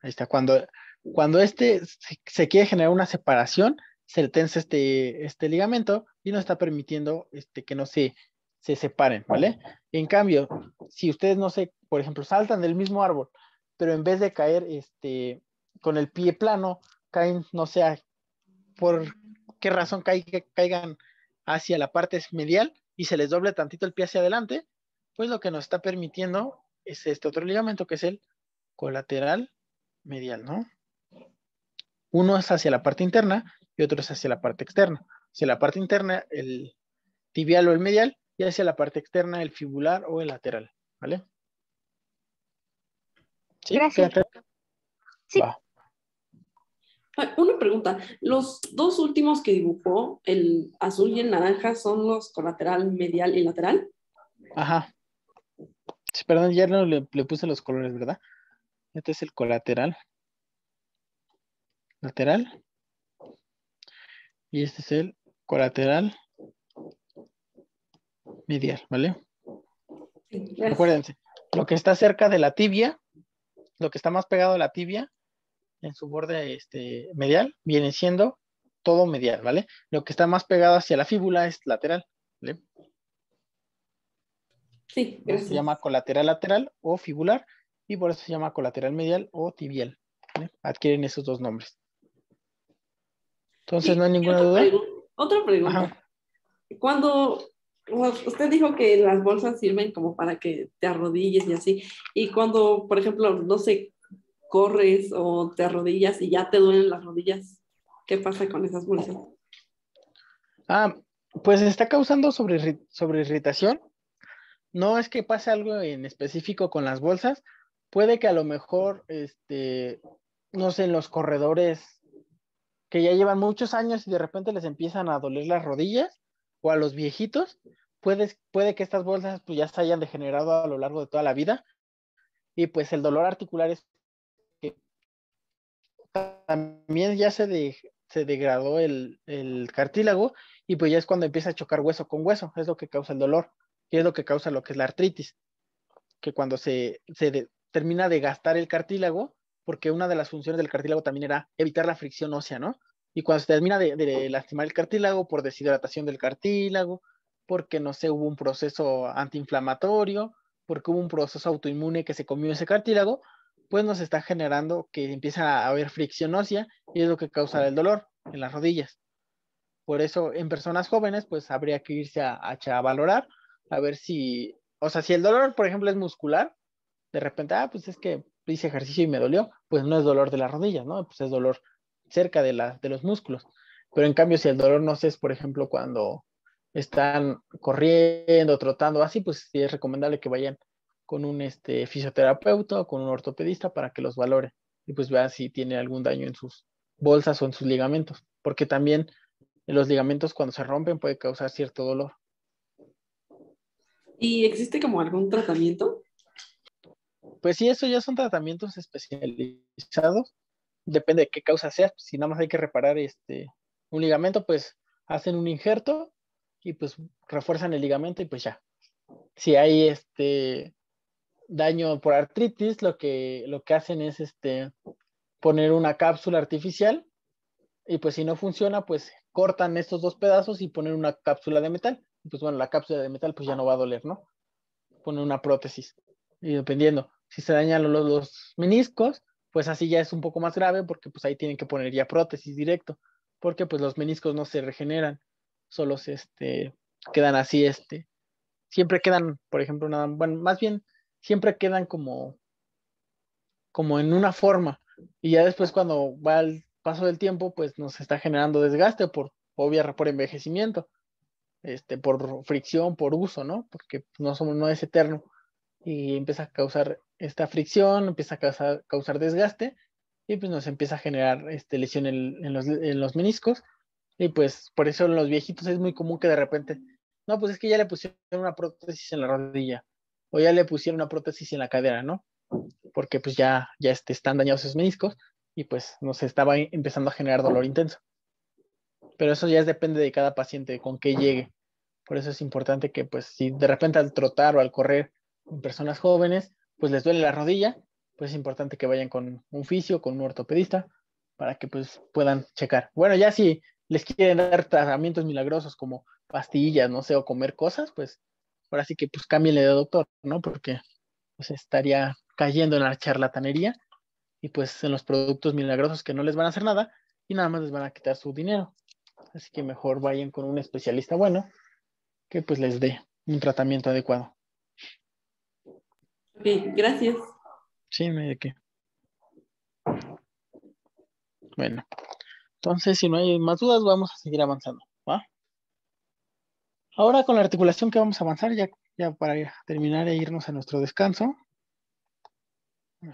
Ahí está. Cuando, cuando este se, quiere generar una separación, se tensa este, este ligamento y no está permitiendo este, que no se, se separen, ¿vale? En cambio, si ustedes no se, por ejemplo, saltan del mismo árbol, pero en vez de caer este, con el pie plano, caen, no sé por qué razón caigan hacia la parte medial y se les doble tantito el pie hacia adelante, pues lo que nos está permitiendo es este otro ligamento que es el colateral medial, ¿no? Uno es hacia la parte interna y otro es hacia la parte externa. Hacia la parte interna el tibial o el medial y hacia la parte externa el fibular o el lateral, ¿vale? ¿Sí? Gracias. (laughs) Una pregunta, los dos últimos que dibujó, el azul y el naranja, son los colateral, medial y lateral. Ajá. perdón, ya no le, puse los colores, ¿verdad? Este es el colateral. Lateral. Y este es el colateral medial, ¿vale? Acuérdense, lo que está cerca de la tibia, lo que está más pegado a la tibia, en su borde este, medial viene siendo todo medial, ¿vale? Lo que está más pegado hacia la fíbula es lateral, ¿vale? Sí, gracias. Se llama colateral lateral o fibular y por eso se llama colateral medial o tibial. Adquieren esos dos nombres. Entonces, ¿no hay ninguna duda? otra pregunta. Cuando usted dijo que las bolsas sirven como para que te arrodilles y así, y cuando, por ejemplo, no sé, corres o te arrodillas y ya te duelen las rodillas. ¿Qué pasa con esas bolsas? Ah, pues está causando sobre, sobre irritación. No es que pase algo en específico con las bolsas. Puede que a lo mejor, este, no sé, en los corredores que ya llevan muchos años y de repente les empiezan a doler las rodillas o a los viejitos, puede, puede que estas bolsas pues, ya se hayan degenerado a lo largo de toda la vida y pues el dolor articular es también ya se, se degradó el, cartílago y pues ya es cuando empieza a chocar hueso con hueso, es lo que causa el dolor y es lo que causa lo que es la artritis, que cuando se, se termina de gastar el cartílago, porque una de las funciones del cartílago también era evitar la fricción ósea, ¿no? Y cuando se termina de, de lastimar el cartílago por deshidratación del cartílago, porque no sé, hubo un proceso antiinflamatorio, porque hubo un proceso autoinmune que se comió ese cartílago, pues nos está generando que empieza a haber fricción ósea y es lo que causa el dolor en las rodillas. Por eso en personas jóvenes pues habría que irse a, valorar, a ver si, o sea, si el dolor por ejemplo es muscular, de repente, ah, pues es que hice ejercicio y me dolió, pues no es dolor de las rodillas, ¿no? Pues es dolor cerca de, de los músculos. Pero en cambio si el dolor no es por ejemplo cuando están corriendo, trotando, así, pues sí es recomendable que vayan con un este, fisioterapeuta o con un ortopedista para que los valore y pues vea si tiene algún daño en sus bolsas o en sus ligamentos, porque también los ligamentos cuando se rompen puede causar cierto dolor. ¿Y existe como algún tratamiento? Pues sí, eso ya son tratamientos especializados. Depende de qué causa sea. Si nada más hay que reparar este un ligamento, pues hacen un injerto y pues refuerzan el ligamento y pues ya. Si hay este daño por artritis, lo que, lo que hacen es este, poner una cápsula artificial y pues si no funciona, pues cortan estos dos pedazos y ponen una cápsula de metal. pues bueno, la cápsula de metal pues ya no va a doler, ¿no? Ponen una prótesis. Y dependiendo, si se dañan los, los meniscos, pues así ya es un poco más grave porque pues ahí tienen que poner ya prótesis directo, porque pues los meniscos no se regeneran, solo se este, quedan así, este, siempre quedan, por ejemplo, nada, bueno, más bien siempre quedan como, como en una forma. Y ya después cuando va el paso del tiempo, pues nos está generando desgaste por obvia, por envejecimiento, este, por fricción, por uso, ¿no? Porque no somos, no es eterno. Y empieza a causar esta fricción, empieza a causar, desgaste y pues nos empieza a generar este, lesión en, los, en los meniscos. Y pues por eso en los viejitos es muy común que de repente, no, pues es que ya le pusieron una prótesis en la rodilla o ya le pusieron una prótesis en la cadera, ¿no? Porque pues ya, ya este, están dañados sus meniscos y pues nos estaba empezando a generar dolor intenso. Pero eso ya depende de cada paciente, con qué llegue. Por eso es importante que pues si de repente al trotar o al correr en personas jóvenes, pues les duele la rodilla, pues es importante que vayan con un fisio, con un ortopedista, para que pues puedan checar. Bueno, ya si les quieren dar tratamientos milagrosos como pastillas, no sé, o comer cosas, pues ahora sí que pues cámbiale de doctor, ¿no? Porque pues estaría cayendo en la charlatanería y pues en los productos milagrosos que no les van a hacer nada y nada más les van a quitar su dinero. Así que mejor vayan con un especialista bueno que pues les dé un tratamiento adecuado. Ok, gracias. Sí, me de qué. Bueno, entonces si no hay más dudas vamos a seguir avanzando. Ahora con la articulación que vamos a avanzar, ya, para terminar e irnos a nuestro descanso. Ahí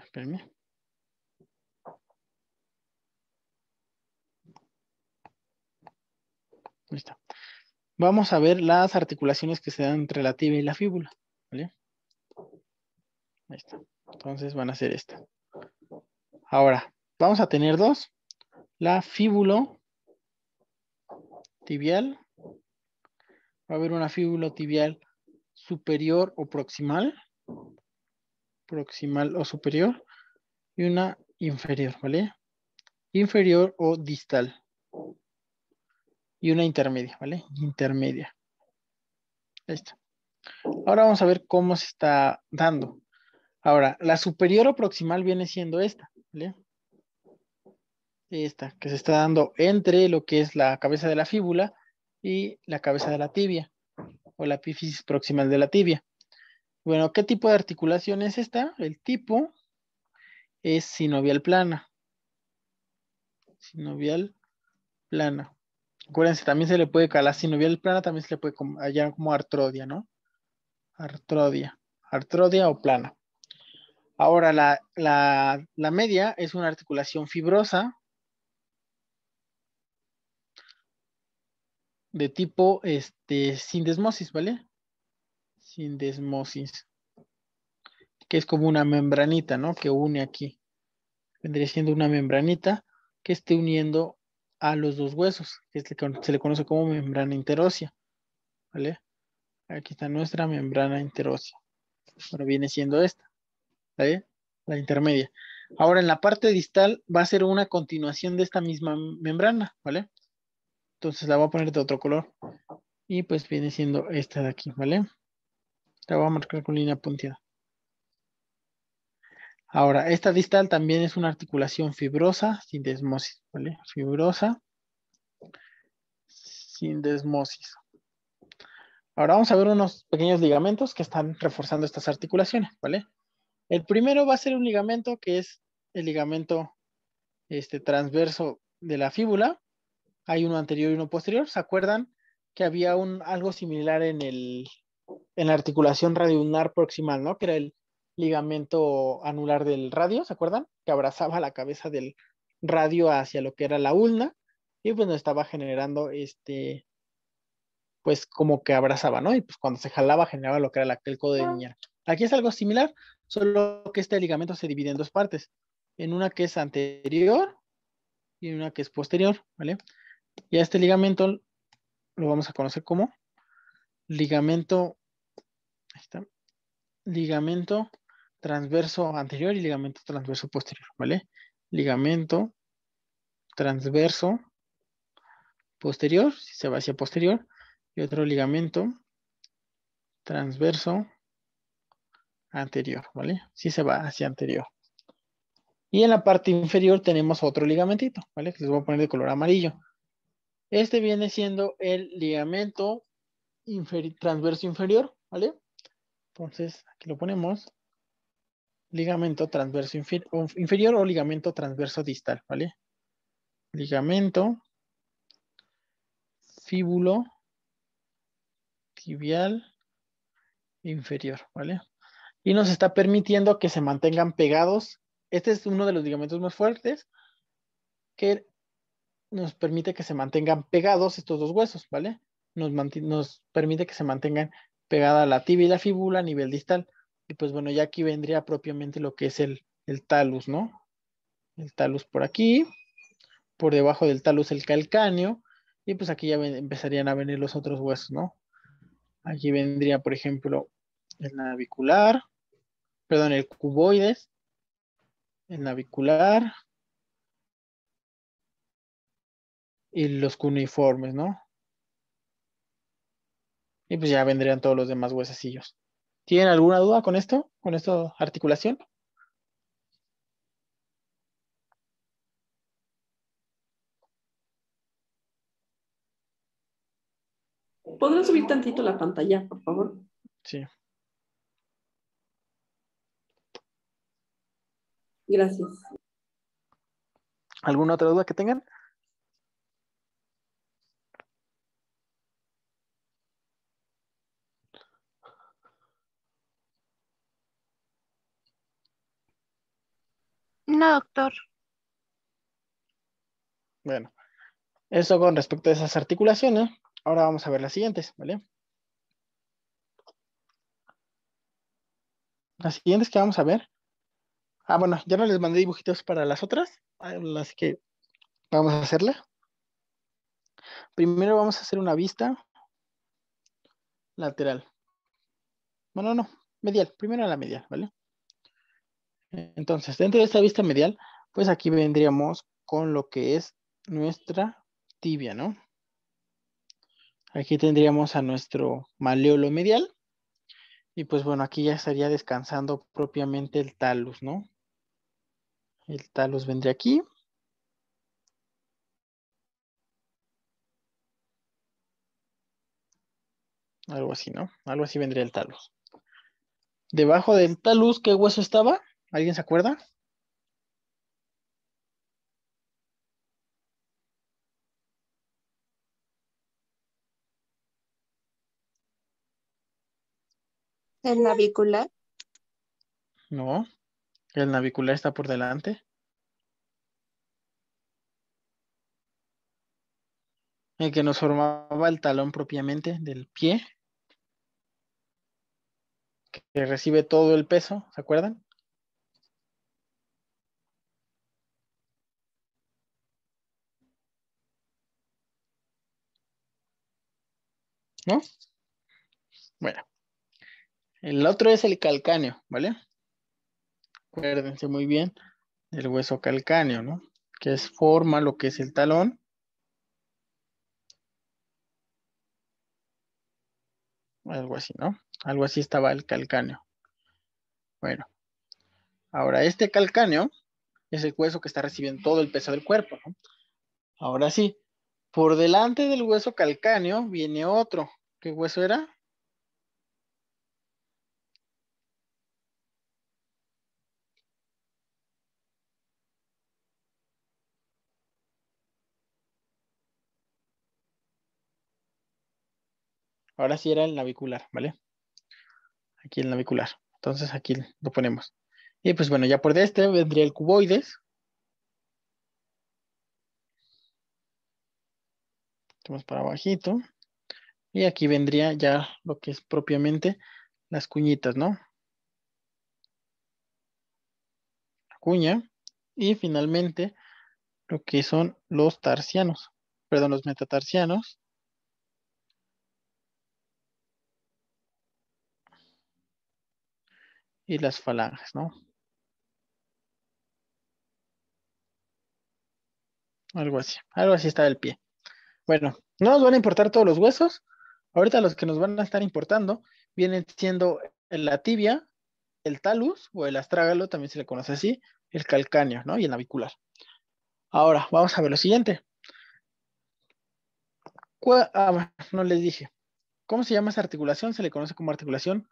está. Vamos a ver las articulaciones que se dan entre la tibia y la fíbula. Ahí está. Entonces van a ser esta. Ahora, vamos a tener dos. La fíbulo tibial va a haber una fíbula tibial superior o proximal, proximal o superior, y una inferior, ¿vale? Inferior o distal. Y una intermedia, ¿vale? Intermedia. está. Ahora vamos a ver cómo se está dando. Ahora, la superior o proximal viene siendo esta, ¿vale? Esta, que se está dando entre lo que es la cabeza de la fíbula y la cabeza de la tibia o la epífisis proximal de la tibia. Bueno, ¿qué tipo de articulación es esta? El tipo es sinovial plana. Sinovial plana. Acuérdense, también se le puede, calar sinovial plana también se le puede hallar como artrodia, ¿no? Artrodia. Artrodia o plana. Ahora, la media es una articulación fibrosa de tipo este, sindesmosis, ¿vale? Sindesmosis, que es como una membranita, ¿no? Que une aquí. Vendría siendo una membranita que esté uniendo a los dos huesos, que se le conoce como membrana interósea, ¿vale? Aquí está nuestra membrana interósea. Pero viene siendo esta, ¿vale? La intermedia. Ahora en la parte distal va a ser una continuación de esta misma membrana, ¿vale? Entonces la voy a poner de otro color. Y pues viene siendo esta de aquí, ¿vale? La voy a marcar con línea punteada. Ahora, esta distal también es una articulación fibrosa sin desmosis, ¿vale? Fibrosa sin desmosis. Ahora vamos a ver unos pequeños ligamentos que están reforzando estas articulaciones, ¿vale? El primero va a ser un ligamento que es el ligamento este, transverso de la fíbula, hay uno anterior y uno posterior. ¿Se acuerdan que había un, algo similar en, en la articulación radiunar proximal, ¿no? que era el ligamento anular del radio? ¿Se acuerdan? Que abrazaba la cabeza del radio hacia lo que era la ulna y pues nos estaba generando este pues como que abrazaba, ¿no? Y pues cuando se jalaba generaba lo que era el codo de ah. niña. Aquí es algo similar, solo que este ligamento se divide en dos partes, en una que es anterior y en una que es posterior, ¿vale? Y a este ligamento lo vamos a conocer como ligamento, está, ligamento transverso anterior y ligamento transverso posterior, ¿vale? Ligamento transverso posterior, si se va hacia posterior, y otro ligamento transverso anterior, ¿vale? Si se va hacia anterior. Y en la parte inferior tenemos otro ligamentito, ¿vale? Que les voy a poner de color amarillo. Este viene siendo el ligamento transverso inferior, ¿vale? Entonces, aquí lo ponemos. Ligamento transverso inferior o ligamento transverso distal, ¿vale? Ligamento, fíbulo, tibial, inferior, ¿vale? Y nos está permitiendo que se mantengan pegados. Este es uno de los ligamentos más fuertes que nos permite que se mantengan pegados estos dos huesos, ¿vale? Nos, permite que se mantengan pegada la tibia y la fibula a nivel distal. Y pues bueno, ya aquí vendría propiamente lo que es el, el talus, ¿no? El talus por aquí, por debajo del talus el calcáneo, y pues aquí ya empezarían a venir los otros huesos, ¿no? Aquí vendría, por ejemplo, el navicular, perdón, el cuboides, el navicular, y los cuneiformes, ¿no? Y pues ya vendrían todos los demás huesecillos. ¿Tienen alguna duda con esto? ¿Con esta articulación? ¿Podrán subir tantito la pantalla, por favor? Sí. Gracias. ¿Alguna otra duda que tengan? doctor. Bueno, eso con respecto a esas articulaciones. Ahora vamos a ver las siguientes, ¿vale? Las siguientes que vamos a ver. Ah, bueno, ya no les mandé dibujitos para las otras, las que vamos a hacerla. Primero vamos a hacer una vista lateral. Bueno, no, medial. Primero la medial, ¿vale? Entonces, dentro de esta vista medial, pues aquí vendríamos con lo que es nuestra tibia, ¿no? Aquí tendríamos a nuestro maleolo medial. Y pues bueno, aquí ya estaría descansando propiamente el talus, ¿no? El talus vendría aquí. Algo así, ¿no? Algo así vendría el talus. Debajo del talus, ¿qué hueso estaba? ¿Alguien se acuerda? ¿El navicular? No, el navicular está por delante. El que nos formaba el talón propiamente del pie, que recibe todo el peso, ¿se acuerdan? ¿no? Bueno, el otro es el calcáneo, ¿vale? Acuérdense muy bien del hueso calcáneo, ¿no? Que es forma lo que es el talón. Algo así, ¿no? Algo así estaba el calcáneo. Bueno, ahora este calcáneo es el hueso que está recibiendo todo el peso del cuerpo, ¿no? Ahora sí, por delante del hueso calcáneo viene otro, hueso era? Ahora sí era el navicular, ¿vale? Aquí el navicular. Entonces aquí lo ponemos. Y pues bueno, ya por de este vendría el cuboides. para abajito. Y aquí vendría ya lo que es propiamente las cuñitas, ¿no? La Cuña. Y finalmente lo que son los tarsianos, perdón, los metatarsianos. Y las falanges, ¿no? Algo así, algo así está el pie. Bueno, no nos van a importar todos los huesos, Ahorita los que nos van a estar importando vienen siendo la tibia, el talus o el astrágalo, también se le conoce así, el calcáneo, ¿no? Y el navicular. Ahora, vamos a ver lo siguiente. Ah, no les dije. ¿Cómo se llama esa articulación? Se le conoce como articulación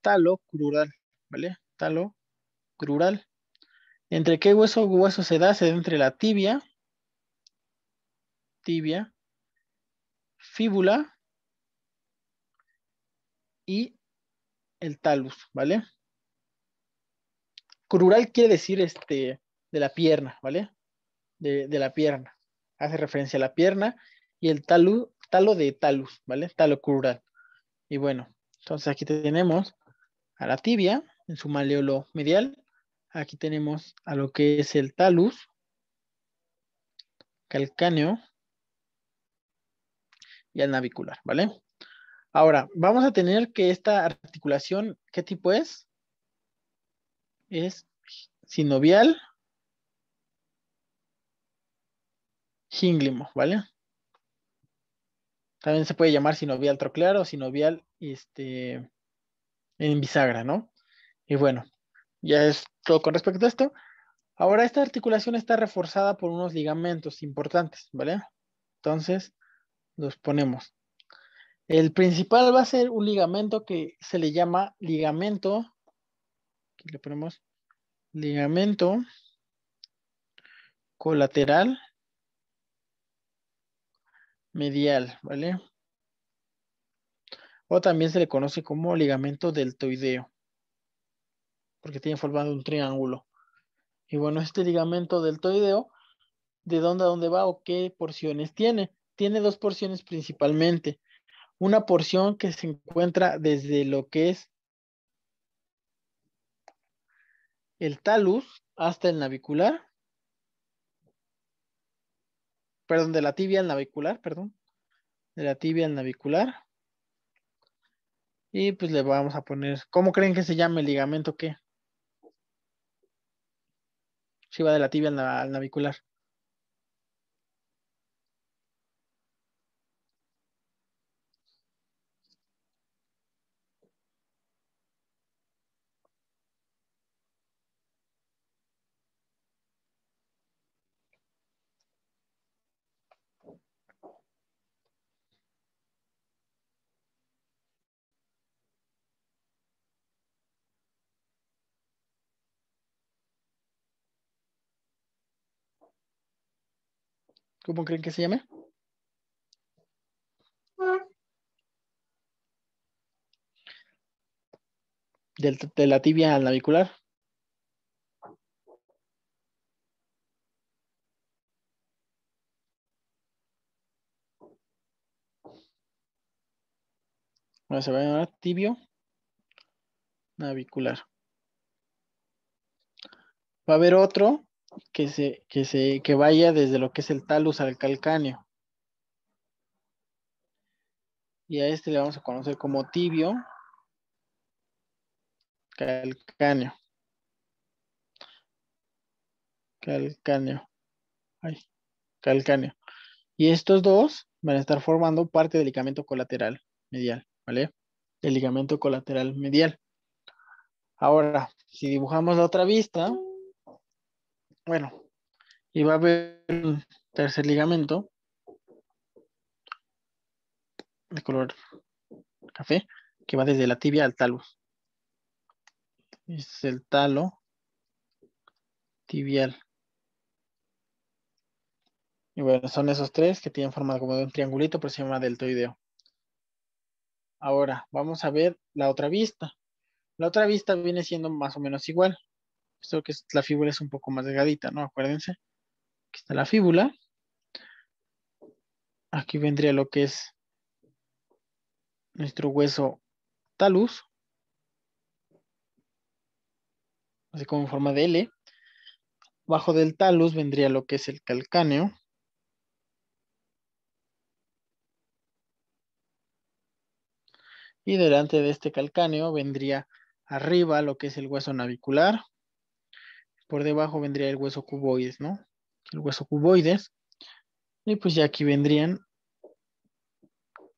talocrural, ¿vale? Talocrural. ¿Entre qué hueso hueso se da? Se da entre la tibia, tibia, fíbula y el talus, ¿vale? Curural quiere decir este, de la pierna, ¿vale? De, la pierna. Hace referencia a la pierna y el talo de talus, ¿vale? Talo curural. Y bueno, entonces aquí tenemos a la tibia en su maleolo medial. Aquí tenemos a lo que es el talus, calcáneo y al navicular, ¿vale? Ahora, vamos a tener que esta articulación, ¿qué tipo es? Es sinovial jínglimo, ¿vale? También se puede llamar sinovial troclear o sinovial este, en bisagra, ¿no? Y bueno, ya es todo con respecto a esto. Ahora esta articulación está reforzada por unos ligamentos importantes, ¿vale? Entonces, los ponemos. El principal va a ser un ligamento que se le llama ligamento. Aquí le ponemos ligamento colateral medial, ¿vale? O también se le conoce como ligamento deltoideo, porque tiene formado un triángulo. Y bueno, este ligamento deltoideo, ¿de dónde a dónde va o qué porciones tiene? Tiene dos porciones principalmente una porción que se encuentra desde lo que es el talus hasta el navicular, perdón, de la tibia al navicular, perdón, de la tibia al navicular. Y pues le vamos a poner, ¿cómo creen que se llame el ligamento qué? Si va de la tibia al, navicular. ¿Cómo creen que se llame? Del, de la tibia al navicular. Ahora se va a llamar tibio navicular. Va a haber otro que se, que se, que vaya desde lo que es el talus al calcáneo. Y a este le vamos a conocer como tibio calcáneo. Calcáneo. Ay, calcáneo. Y estos dos van a estar formando parte del ligamento colateral medial, ¿vale? El ligamento colateral medial. Ahora, si dibujamos la otra vista, bueno, y va a haber un tercer ligamento de color café que va desde la tibia al talus. Es el talo tibial. Y bueno, son esos tres que tienen forma como de un triangulito, pero se llama deltoideo. Ahora, vamos a ver la otra vista. La otra vista viene siendo más o menos igual creo que la fíbula es un poco más delgadita, ¿no? Acuérdense. Aquí está la fíbula. Aquí vendría lo que es nuestro hueso talus. Así como en forma de L. Bajo del talus vendría lo que es el calcáneo. Y delante de este calcáneo vendría arriba lo que es el hueso navicular por debajo vendría el hueso cuboides, ¿no? El hueso cuboides. Y pues ya aquí vendrían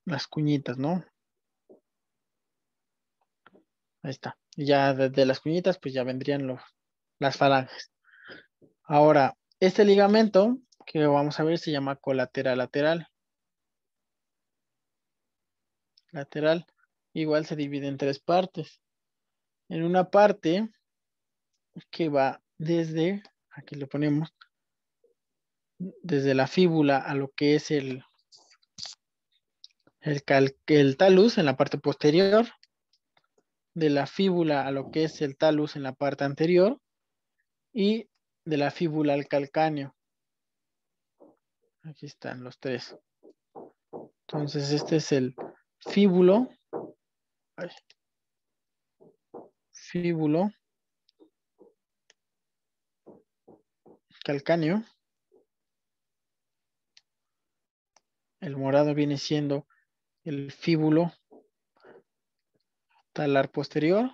las cuñitas, ¿no? Ahí está. ya desde las cuñitas, pues ya vendrían los, las falanges. Ahora, este ligamento que vamos a ver se llama colateral lateral. Lateral igual se divide en tres partes. En una parte que va desde, aquí lo ponemos, desde la fíbula a lo que es el, el, talus en la parte posterior, de la fíbula a lo que es el talus en la parte anterior y de la fíbula al calcáneo. Aquí están los tres. Entonces este es el fíbulo. fíbulo calcáneo. El morado viene siendo el fíbulo talar posterior.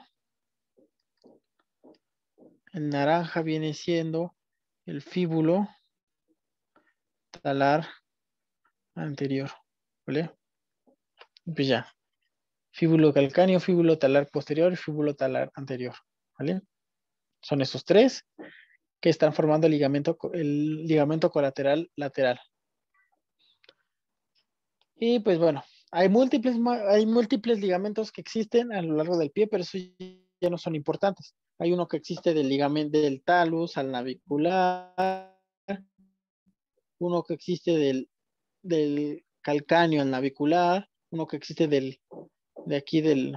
El naranja viene siendo el fíbulo talar anterior. ¿Vale? Pues ya. Fíbulo calcáneo, fíbulo talar posterior y fíbulo talar anterior. ¿Vale? Son esos tres que están formando el ligamento, el ligamento colateral lateral. Y pues bueno, hay múltiples, hay múltiples ligamentos que existen a lo largo del pie, pero eso ya no son importantes. Hay uno que existe del ligamento del talus al navicular, uno que existe del, del calcáneo al navicular, uno que existe de aquí del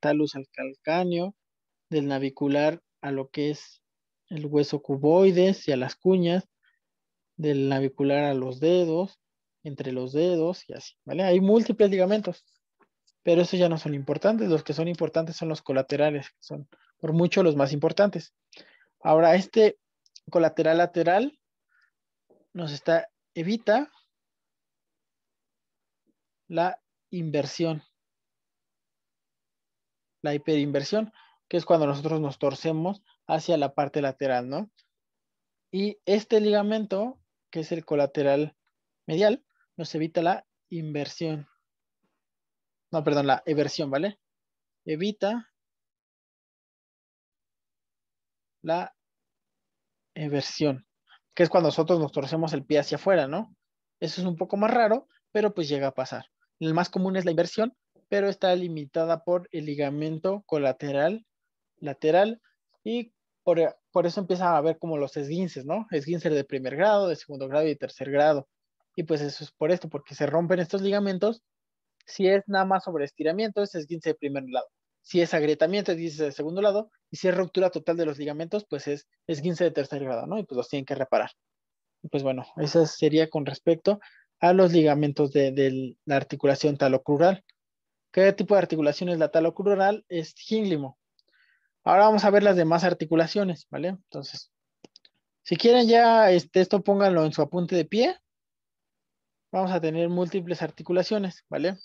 talus al calcáneo, del navicular a lo que es el hueso cuboides y a las cuñas, del navicular a los dedos, entre los dedos y así, Hay múltiples ligamentos, pero esos ya no son importantes, los que son importantes son los colaterales, que son por mucho los más importantes. Ahora, este colateral lateral nos está, evita la inversión, la hiperinversión, que es cuando nosotros nos torcemos hacia la parte lateral, ¿no? Y este ligamento, que es el colateral medial, nos evita la inversión. No, perdón, la eversión, ¿vale? Evita la eversión, que es cuando nosotros nos torcemos el pie hacia afuera, ¿no? Eso es un poco más raro, pero pues llega a pasar. El más común es la inversión, pero está limitada por el ligamento colateral, lateral y eh, por, eso empiezan a ver como los esguinces, ¿no? Esguinces de primer grado, de segundo grado y tercer grado. Y pues eso es por esto, porque se rompen estos ligamentos. Si es nada más sobre estiramiento, es esguince de primer lado. Si es agrietamiento, es esguince de segundo lado. Y si es ruptura total de los ligamentos, pues es esguince de tercer grado, ¿no? Y pues los tienen que reparar. pues bueno, eso sería con respecto a los ligamentos de, de la articulación talocrural. ¿Qué tipo de articulación es la talocrural? Es gínglimo. Ahora vamos a ver las demás articulaciones, ¿vale? Entonces, si quieren ya este, esto pónganlo en su apunte de pie. Vamos a tener múltiples articulaciones, ¿vale?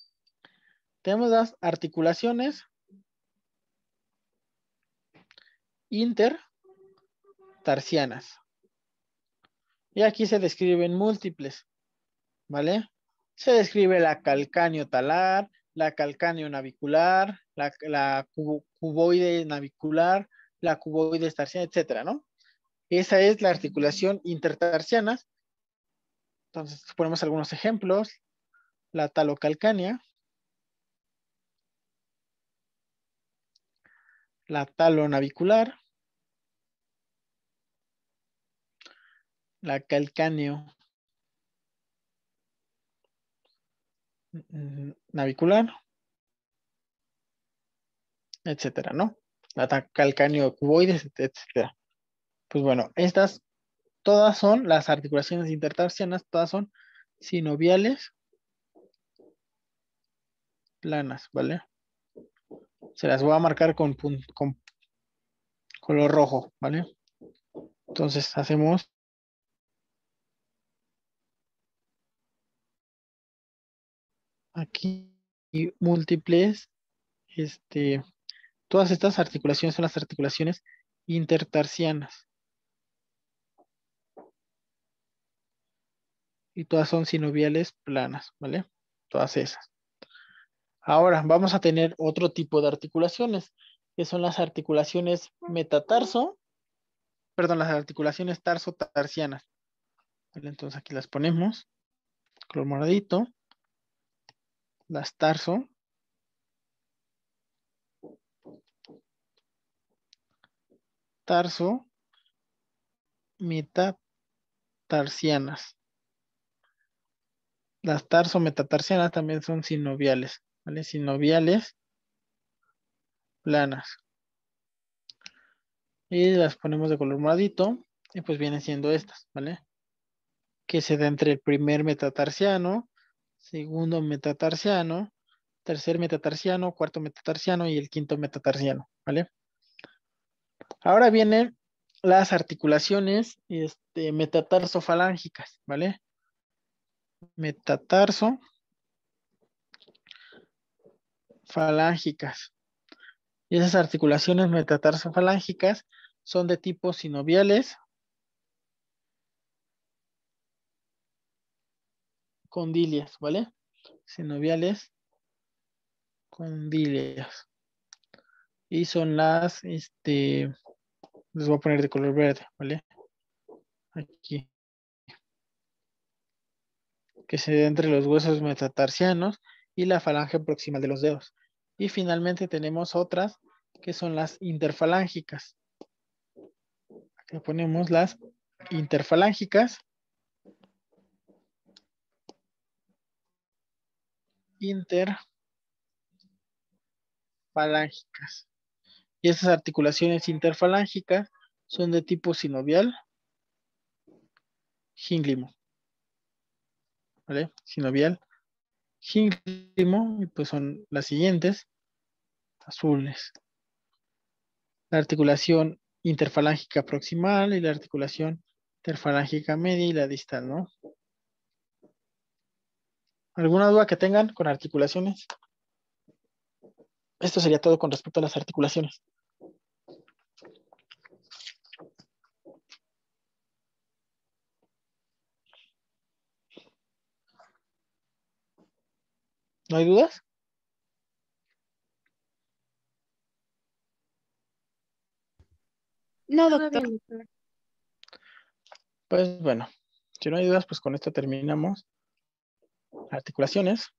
Tenemos las articulaciones intertarsianas. Y aquí se describen múltiples, ¿vale? Se describe la calcáneo talar, la calcáneo navicular, la, cuboide navicular, la cuboide tarsiana, etcétera, ¿no? Esa es la articulación intertarsiana. Entonces, ponemos algunos ejemplos. La talocalcánea. La talonavicular. La calcáneo. Mm, mm, mm navicular, etcétera, ¿no? La calcáneo cuboides, etcétera. Pues bueno, estas todas son las articulaciones intertarsianas, todas son sinoviales planas, ¿vale? Se las voy a marcar con, con color rojo, ¿vale? Entonces hacemos aquí múltiples, este, todas estas articulaciones son las articulaciones intertarsianas. Y todas son sinoviales planas, ¿vale? Todas esas. Ahora vamos a tener otro tipo de articulaciones, que son las articulaciones metatarso, perdón, las articulaciones tarso-tarsianas. Entonces aquí las ponemos, color moradito las tarso. Tarso, metatarsianas. Las tarso metatarsianas también son sinoviales, ¿vale? Sinoviales planas. Y las ponemos de color moradito y pues vienen siendo estas, ¿vale? Que se da entre el primer metatarsiano segundo metatarsiano, tercer metatarsiano, cuarto metatarsiano y el quinto metatarsiano, ¿vale? Ahora vienen las articulaciones metatarsofalángicas, este, metatarsofalángicas, ¿vale? Metatarso falángicas. Y esas articulaciones metatarsofalángicas son de tipo sinoviales, condilias, ¿vale? Sinoviales condilias. Y son las, este, les voy a poner de color verde, ¿vale? Aquí. Que se da entre los huesos metatarsianos y la falange proximal de los dedos. Y finalmente tenemos otras que son las interfalángicas. Aquí ponemos las interfalángicas interfalángicas. Y esas articulaciones interfalángicas son de tipo sinovial, ginglimo. ¿Vale? Sinovial, ginglimo, y pues son las siguientes, azules. La articulación interfalángica proximal y la articulación interfalángica media y la distal, ¿no? ¿Alguna duda que tengan con articulaciones? Esto sería todo con respecto a las articulaciones. ¿No hay dudas? No, doctor. Pues bueno, si no hay dudas, pues con esto terminamos articulaciones